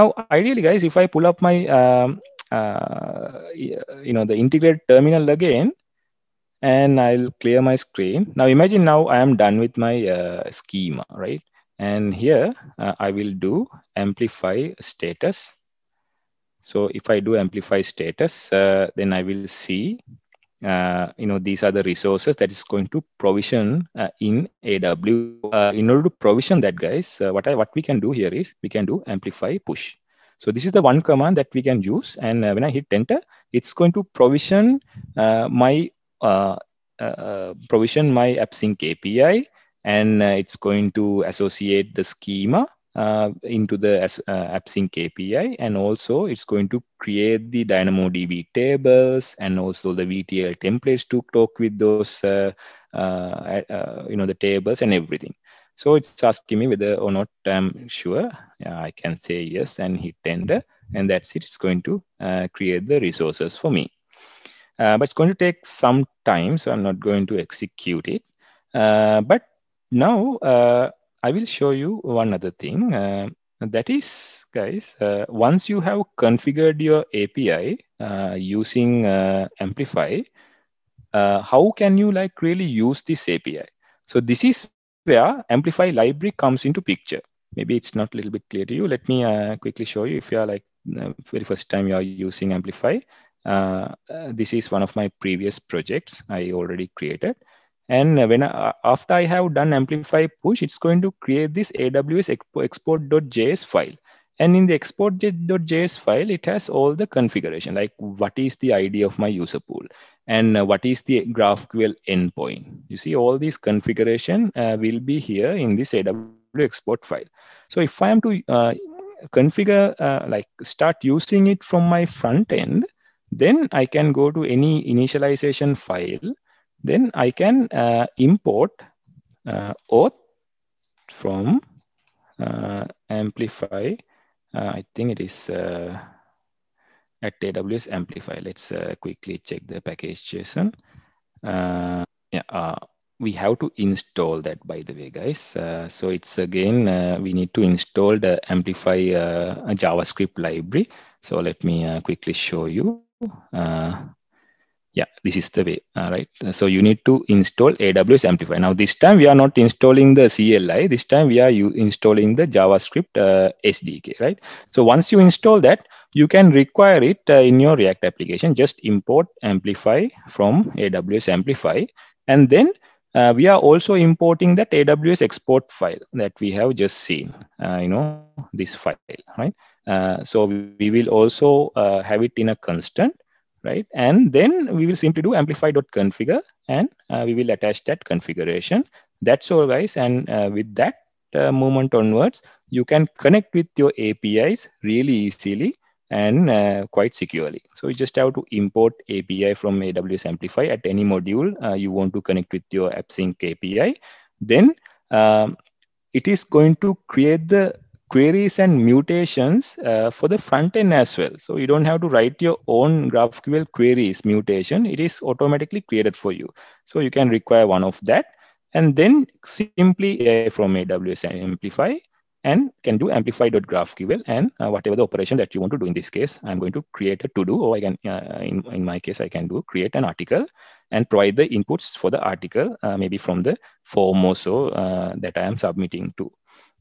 now ideally guys if i pull up my um, you know, the integrate terminal again, and I'll clear my screen. Now imagine now I am done with my uh, schema, right? And here uh, I will do amplify status. So if I do amplify status, uh, then I will see, uh, you know, these are the resources that is going to provision uh, in AW. Uh, in order to provision that guys, what, I, what we can do here is we can do amplify push. So this is the one command that we can use. And uh, when I hit enter, it's going to provision uh, my uh, provision my AppSync API, and it's going to associate the schema uh, into the uh, AppSync API, and also it's going to create the DynamoDB tables and also the VTL templates to talk with those, uh, you know, the tables and everything. So it's asking me whether or not I'm sure. Yeah, I can say yes and hit enter. And that's it. It's going to uh, create the resources for me. Uh, but it's going to take some time. So I'm not going to execute it. Uh, but now uh, I will show you one other thing. Uh, that is, guys, uh, once you have configured your API using Amplify, how can you like really use this API? So this is where amplify library comes into picture. Maybe it's not a little bit clear to you. Let me uh, quickly show you if you are like the uh, very first time you are using amplify. Uh, uh, this is one of my previous projects I already created. And uh, when I, after I have done amplify push, it's going to create this AWS export.js file. And in the export.js file, it has all the configuration, like what is the ID of my user pool? and uh, what is the GraphQL endpoint. You see all these configuration uh, will be here in this AWS export file. So if I am to uh, configure, like start using it from my front end, then I can go to any initialization file. Then I can uh, import uh, auth from uh, amplify. I think it is at AWS Amplify. Let's uh, quickly check the package JSON. Uh, yeah, uh, we have to install that, by the way, guys. Uh, so it's again, uh, we need to install the Amplify uh, JavaScript library. So let me quickly show you. yeah, this is the way, all right? So you need to install AWS Amplify. Now, this time we are not installing the CLI. This time we are you installing the JavaScript SDK, right? So once you install that, you can require it uh, in your React application. Just import Amplify from AWS Amplify. And then uh, we are also importing that AWS export file that we have just seen, uh, you know, this file, right? Uh, so we will also uh, have it in a constant, right? And then we will simply do amplify.configure and uh, we will attach that configuration. That's all guys. And with that, uh, moment onwards, you can connect with your APIs really easily and uh, quite securely. So you just have to import API from AWS Amplify at any module uh, you want to connect with your AppSync API. Then um, it is going to create the queries and mutations uh, for the front end as well. So you don't have to write your own GraphQL queries mutation. It is automatically created for you. So you can require one of that and then simply AI from AWS Amplify and can do amplify.graphql and uh, whatever the operation that you want to do in this case i'm going to create a to do or i can uh, in, in my case i can do create an article and provide the inputs for the article uh, maybe from the form or so uh, that i am submitting to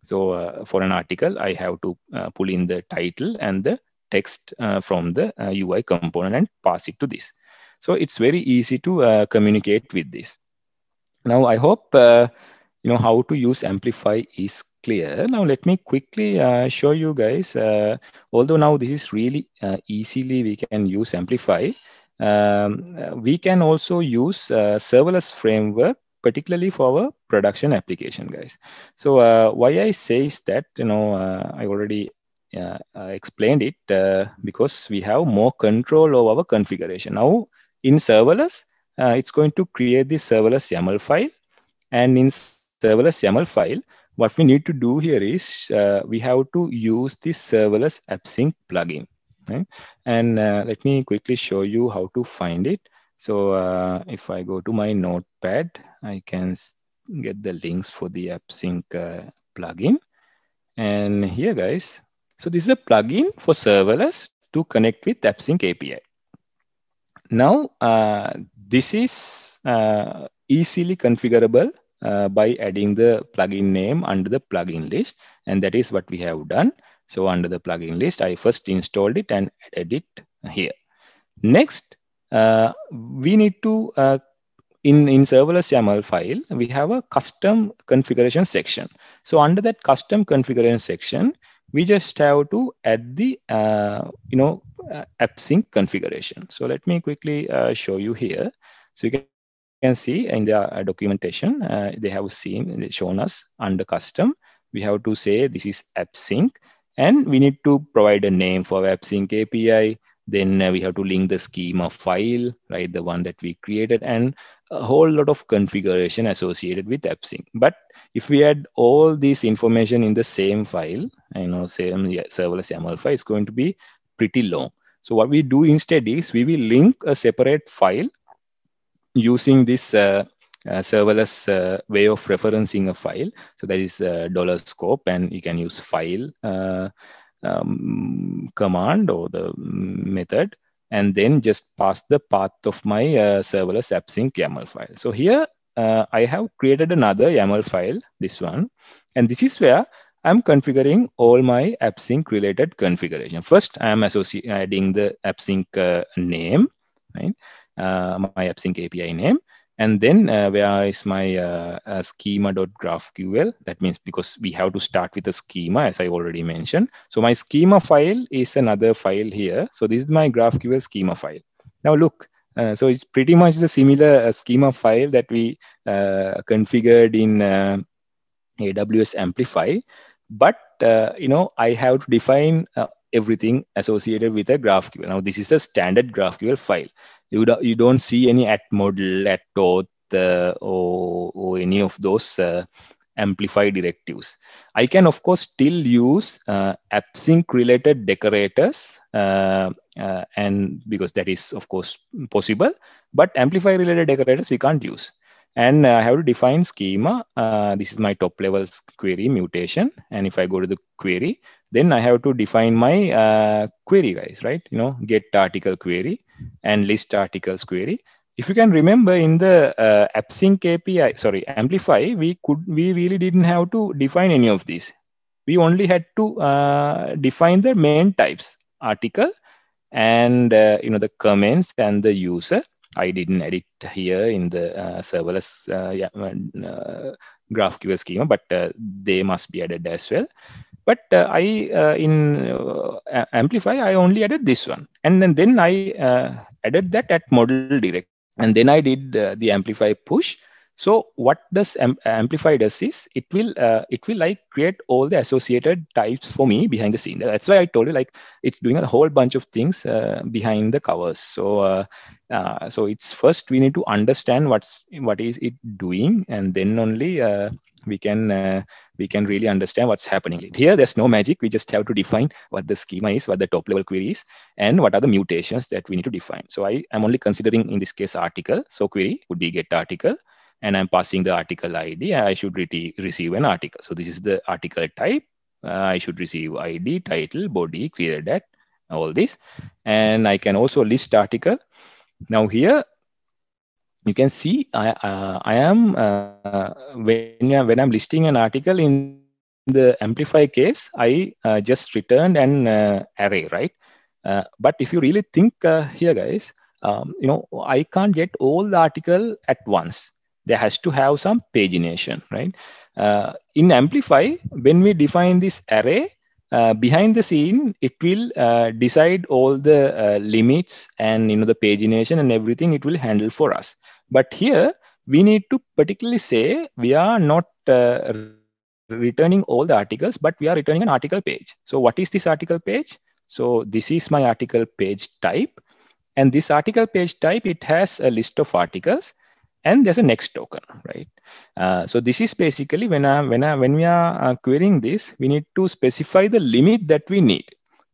so uh, for an article i have to uh, pull in the title and the text from the ui component and pass it to this so it's very easy to communicate with this now i hope you know how to use amplify is clear now let me quickly uh, show you guys uh, although now this is really uh, easily we can use amplify um, we can also use uh, serverless framework particularly for our production application guys so uh, why i say is that you know uh, i already explained it because we have more control over our configuration now in serverless it's going to create the serverless yaml file and in serverless YAML file, what we need to do here is uh, we have to use the serverless AppSync plugin. Okay? And uh, let me quickly show you how to find it. So uh, if I go to my notepad, I can get the links for the AppSync uh, plugin. And here, guys, so this is a plugin for serverless to connect with AppSync API. Now, uh, this is uh, easily configurable uh, by adding the plugin name under the plugin list. And that is what we have done. So under the plugin list, I first installed it and added it here. Next, uh, we need to, uh, in, in serverless YAML file, we have a custom configuration section. So under that custom configuration section, we just have to add the, uh, you know, uh, AppSync configuration. So let me quickly uh, show you here. So you can can see in the uh, documentation, uh, they have seen shown us under custom. We have to say this is AppSync, and we need to provide a name for AppSync API. Then uh, we have to link the schema file, right, the one that we created, and a whole lot of configuration associated with AppSync. But if we add all this information in the same file, you know, same yeah, serverless YAML file, it's going to be pretty long. So what we do instead is we will link a separate file using this uh, uh, serverless uh, way of referencing a file. So that is dollar $scope and you can use file um, command or the method and then just pass the path of my serverless AppSync YAML file. So here uh, I have created another YAML file, this one, and this is where I'm configuring all my AppSync related configuration. First, I'm associating the AppSync uh, name, right? Uh, my AppSync API name. And then uh, where is my uh, uh, schema.graphql? That means because we have to start with a schema, as I already mentioned. So my schema file is another file here. So this is my GraphQL schema file. Now look, uh, so it's pretty much the similar uh, schema file that we uh, configured in uh, AWS Amplify. But, you know, I have to define everything associated with a GraphQL. Now, this is the standard GraphQL file. You, do, you don't see any at model, at auth, uh, or, or, any of those uh, amplify directives. I can, of course, still use uh, AppSync related decorators, uh, uh, and because that is, of course, possible, but amplify related decorators we can't use. And uh, I have to define schema. Uh, this is my top level query mutation. And if I go to the query, then i have to define my uh, query guys right you know get article query and list articles query if you can remember in the uh, AppSync API, sorry, Amplify, we could we really didn't have to define any of these. We only had to uh, define the main types, article, and uh, you know the comments and the user, I didn't edit here in the uh, serverless uh, yeah, uh, uh, GraphQL schema, but they must be added as well. But I in Amplify, I only added this one, and then then I added that at model direct, and then I did the Amplify push, so what does am uh, Amplify does is it will uh, it will like create all the associated types for me behind the scene. That's why I told you like it's doing a whole bunch of things uh, behind the covers. So uh, uh so it's first we need to understand what's what is it doing, and then only uh, we can we can really understand what's happening. Here there's no magic. We just have to define what the schema is, what the top level query is, and what are the mutations that we need to define. So I am only considering in this case article. So query would be get article and I'm passing the article ID, I should re receive an article. So this is the article type. Uh, I should receive ID, title, body, query that, all this. And I can also list article. Now here, you can see I, uh, I am, uh, when, when I'm listing an article in the amplify case, I uh, just returned an uh, array, right? Uh, but if you really think here, guys, um, you know, I can't get all the article at once there has to have some pagination, right? Uh, in Amplify, when we define this array, uh, behind the scene, it will uh, decide all the uh, limits and you know the pagination and everything it will handle for us. But here, we need to particularly say we are not uh, returning all the articles, but we are returning an article page. So what is this article page? So this is my article page type. And this article page type, it has a list of articles and there's a next token, right? Uh, so this is basically when I, uh, when I, uh, when we are uh, querying this, we need to specify the limit that we need.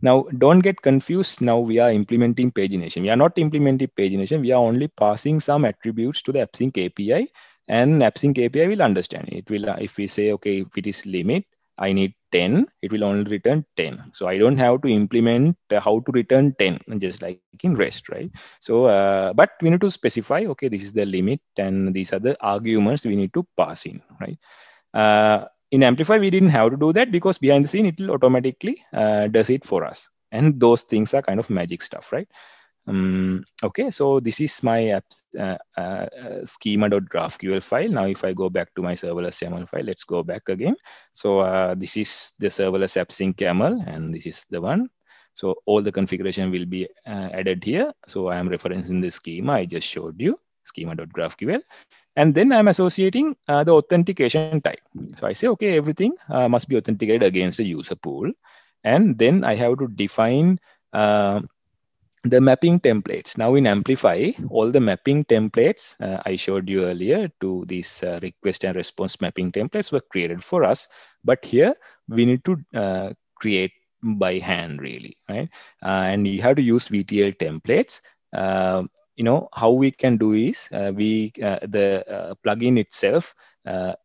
Now, don't get confused. Now we are implementing pagination. We are not implementing pagination. We are only passing some attributes to the AppSync API, and AppSync API will understand it. Will if we say okay, if it is limit, I need 10 it will only return 10 so i don't have to implement uh, how to return 10 just like in rest right so uh, but we need to specify okay this is the limit and these are the arguments we need to pass in right uh, in amplify we didn't have to do that because behind the scene it will automatically uh, does it for us and those things are kind of magic stuff right um, okay, so this is my apps, uh, uh, uh, schema.graphql file. Now, if I go back to my serverless YAML file, let's go back again. So uh, this is the serverless app sync YAML, and this is the one. So all the configuration will be uh, added here. So I am referencing the schema I just showed you, schema.graphql. And then I'm associating uh, the authentication type. So I say, okay, everything uh, must be authenticated against the user pool. And then I have to define the mapping templates. Now in Amplify, all the mapping templates uh, I showed you earlier to these uh, request and response mapping templates were created for us. But here we need to uh, create by hand really, right? Uh, and you have to use VTL templates. Uh, you know, how we can do is uh, we, the plugin itself,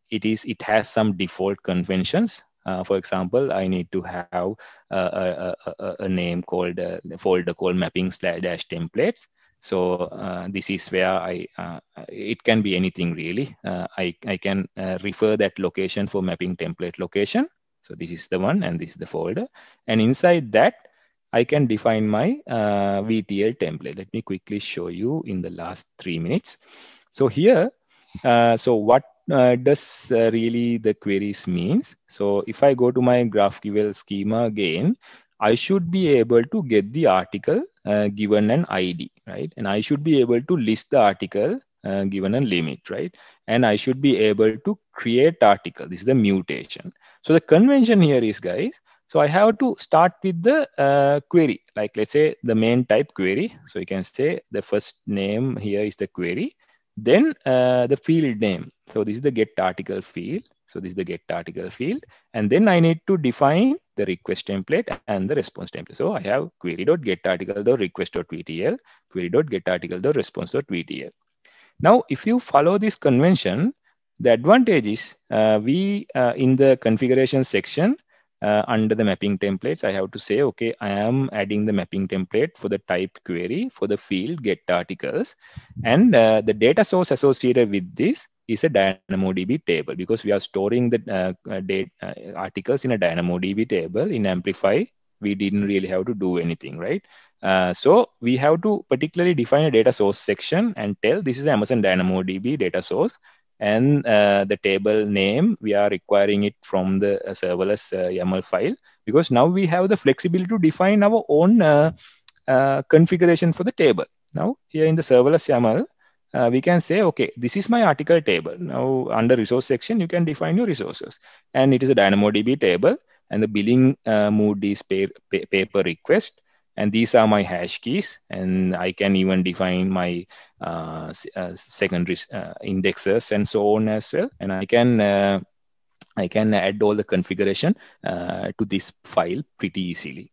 it is, it has some default conventions uh, for example, I need to have a, a, a, a name called a uh, folder called mapping slash dash templates. So uh, this is where I, uh, it can be anything really. Uh, I, I can refer that location for mapping template location. So this is the one and this is the folder. And inside that, I can define my VTL template. Let me quickly show you in the last three minutes. So here, so what uh, does uh, really the queries means. So if I go to my GraphQL schema again, I should be able to get the article uh, given an ID, right? And I should be able to list the article uh, given a limit, right? And I should be able to create article. This is the mutation. So the convention here is, guys, so I have to start with the uh, query, like let's say the main type query. So you can say the first name here is the query. Then uh, the field name. So this is the get article field. So this is the get article field. And then I need to define the request template and the response template. So I have query.getArticle.request.vtl, query.getArticle.response.vtl. Now, if you follow this convention, the advantage is uh, we uh, in the configuration section, uh, under the mapping templates, I have to say, okay, I am adding the mapping template for the type query for the field get articles. And uh, the data source associated with this is a DynamoDB table because we are storing the uh, uh date, uh, articles in a DynamoDB table in Amplify. We didn't really have to do anything, right? Uh, so we have to particularly define a data source section and tell this is Amazon DynamoDB data source and uh, the table name we are requiring it from the uh, serverless uh, YAML file because now we have the flexibility to define our own uh, configuration for the table. Now here in the serverless YAML, uh, we can say, okay, this is my article table. Now under resource section, you can define your resources. And it is a DynamoDB table and the billing uh, mode is pay, pay, paper request and these are my hash keys and i can even define my uh, uh, secondary uh, indexes and so on as well and i can uh, i can add all the configuration uh, to this file pretty easily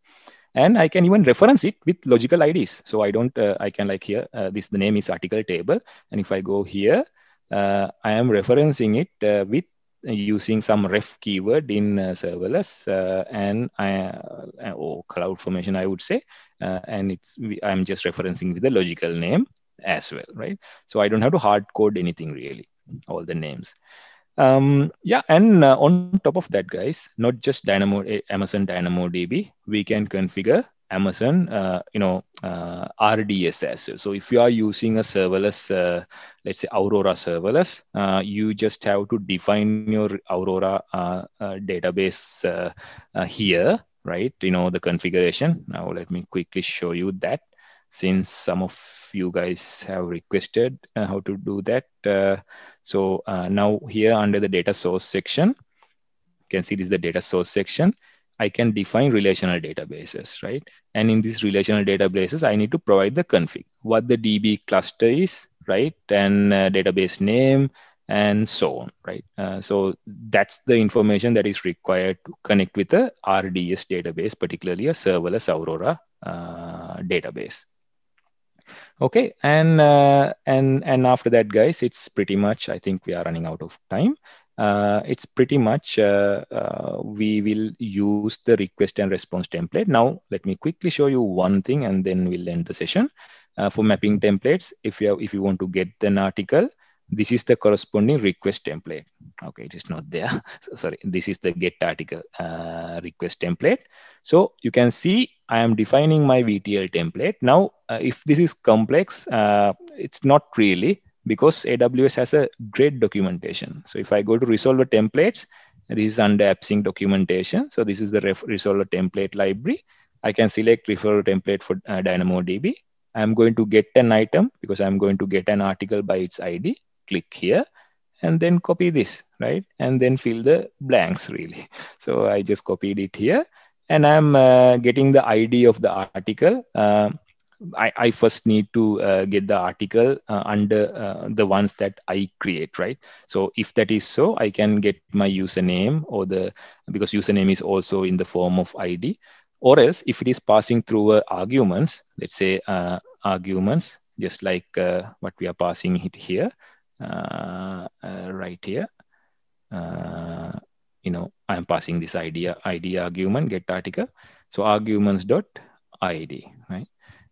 and i can even reference it with logical ids so i don't uh, i can like here this the name is article table and if i go here i am referencing it with using some ref keyword in uh, serverless uh, and I, uh, or cloud formation i would say uh, and it's i'm just referencing with the logical name as well right so i don't have to hard code anything really all the names um, yeah and uh, on top of that guys not just dynamo amazon dynamo db we can configure Amazon, uh, you know, uh, RDSS. So if you are using a serverless, uh, let's say Aurora serverless, uh, you just have to define your Aurora uh, uh, database here, right? You know, the configuration. Now let me quickly show you that since some of you guys have requested how to do that. so now here under the data source section, you can see this is the data source section I can define relational databases, right? And in these relational databases, I need to provide the config, what the DB cluster is, right? And uh, database name and so on, right? Uh, so that's the information that is required to connect with the RDS database, particularly a serverless Aurora uh, database. Okay, and uh, and and after that, guys, it's pretty much. I think we are running out of time uh, it's pretty much uh, uh, we will use the request and response template. Now, let me quickly show you one thing and then we'll end the session. Uh, for mapping templates, if you, have, if you want to get an article, this is the corresponding request template. Okay, it is not there. So, sorry, this is the get article uh, request template. So you can see I am defining my VTL template. Now, uh, if this is complex, it's not really because AWS has a great documentation. So if I go to resolver templates, this is under AppSync documentation. So this is the resolver template library. I can select Resolver template for uh, DynamoDB. I'm going to get an item because I'm going to get an article by its ID. Click here and then copy this, right? And then fill the blanks really. So I just copied it here and I'm uh, getting the ID of the article. Uh, I, I first need to uh, get the article uh, under uh, the ones that I create, right? So if that is so, I can get my username or the, because username is also in the form of ID, or else if it is passing through uh, arguments, let's say uh, arguments, just like uh, what we are passing it here, right here, you know, I'm passing this idea, ID argument, get article. So arguments dot ID, right?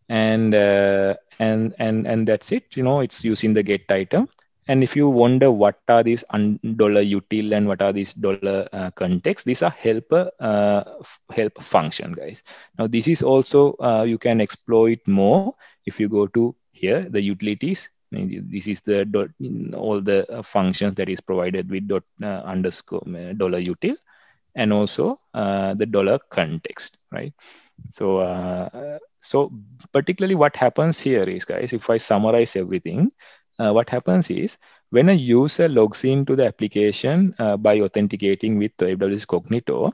and uh, and and and that's it you know it's using the get item and if you wonder what are these dollar util and what are these dollar uh, context these are helper uh, help function guys now this is also uh, you can exploit more if you go to here the utilities this is the dot, all the uh, functions that is provided with dot uh, underscore uh, dollar util and also uh, the dollar context right so, uh, so particularly what happens here is, guys, if I summarize everything, uh, what happens is when a user logs into the application uh, by authenticating with AWS Cognito,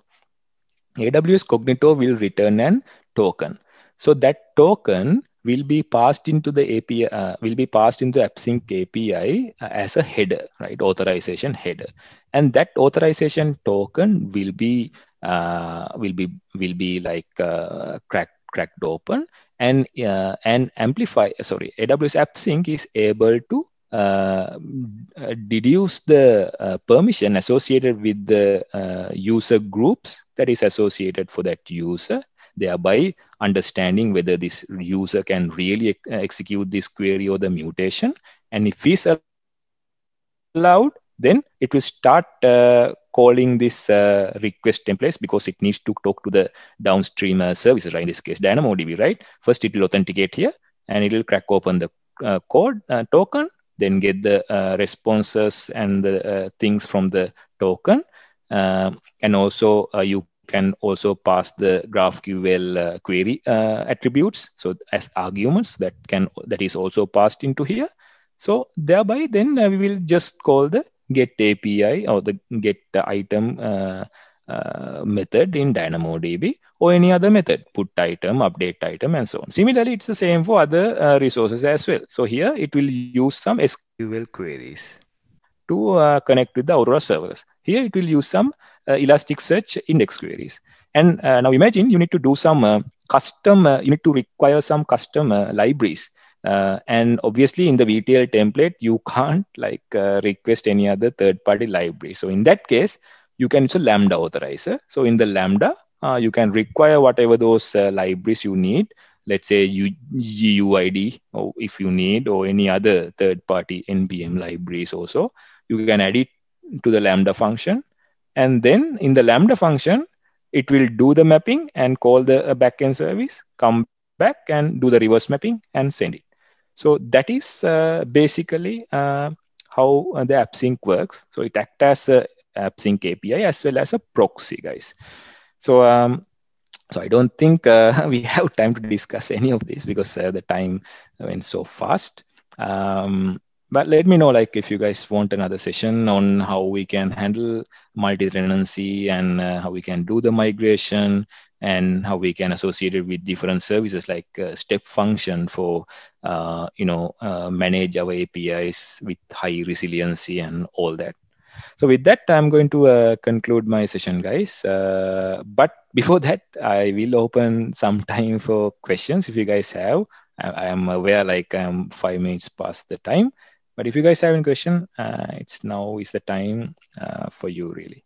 AWS Cognito will return an token. So that token will be passed into the API, uh, will be passed into AppSync API uh, as a header, right? Authorization header. And that authorization token will be uh, will be will be like uh, cracked cracked open and uh, and amplify sorry aws app sync is able to uh, uh, deduce the uh, permission associated with the uh, user groups that is associated for that user thereby understanding whether this user can really ex execute this query or the mutation and if he's allowed then it will start uh, calling this uh, request templates because it needs to talk to the downstream uh, services, right? In this case, DynamoDB, right? First, it will authenticate here and it will crack open the uh, code uh, token, then get the uh, responses and the uh, things from the token. Um, and also, you can also pass the GraphQL query attributes. So as arguments that can that is also passed into here. So thereby, then we will just call the get API or the get item uh, uh, method in DynamoDB or any other method, put item, update item, and so on. Similarly, it's the same for other uh, resources as well. So here it will use some SQL queries to uh, connect with the Aurora servers. Here it will use some uh, Elasticsearch index queries. And uh, now imagine you need to do some custom, you need to require some custom libraries uh, and obviously in the VTL template, you can't like uh, request any other third party library. So in that case, you can use a Lambda authorizer. So in the Lambda, uh, you can require whatever those uh, libraries you need. Let's say U- GUID or if you need or any other third party NPM libraries also, you can add it to the Lambda function. And then in the Lambda function, it will do the mapping and call the uh, backend service, come back and do the reverse mapping and send it. So that is uh, basically uh, how uh, the AppSync works. So it acts as a AppSync API as well as a proxy, guys. So um, so I don't think uh, we have time to discuss any of this because uh, the time went so fast. Um, but let me know like if you guys want another session on how we can handle multi-tenancy and uh, how we can do the migration and how we can associate it with different services like uh, step function for uh, you know uh, manage our APIs with high resiliency and all that. So with that, I'm going to uh, conclude my session, guys. Uh, but before that, I will open some time for questions if you guys have. I, I am aware like I'm five minutes past the time. But if you guys have any question, uh, it's now is the time for you really.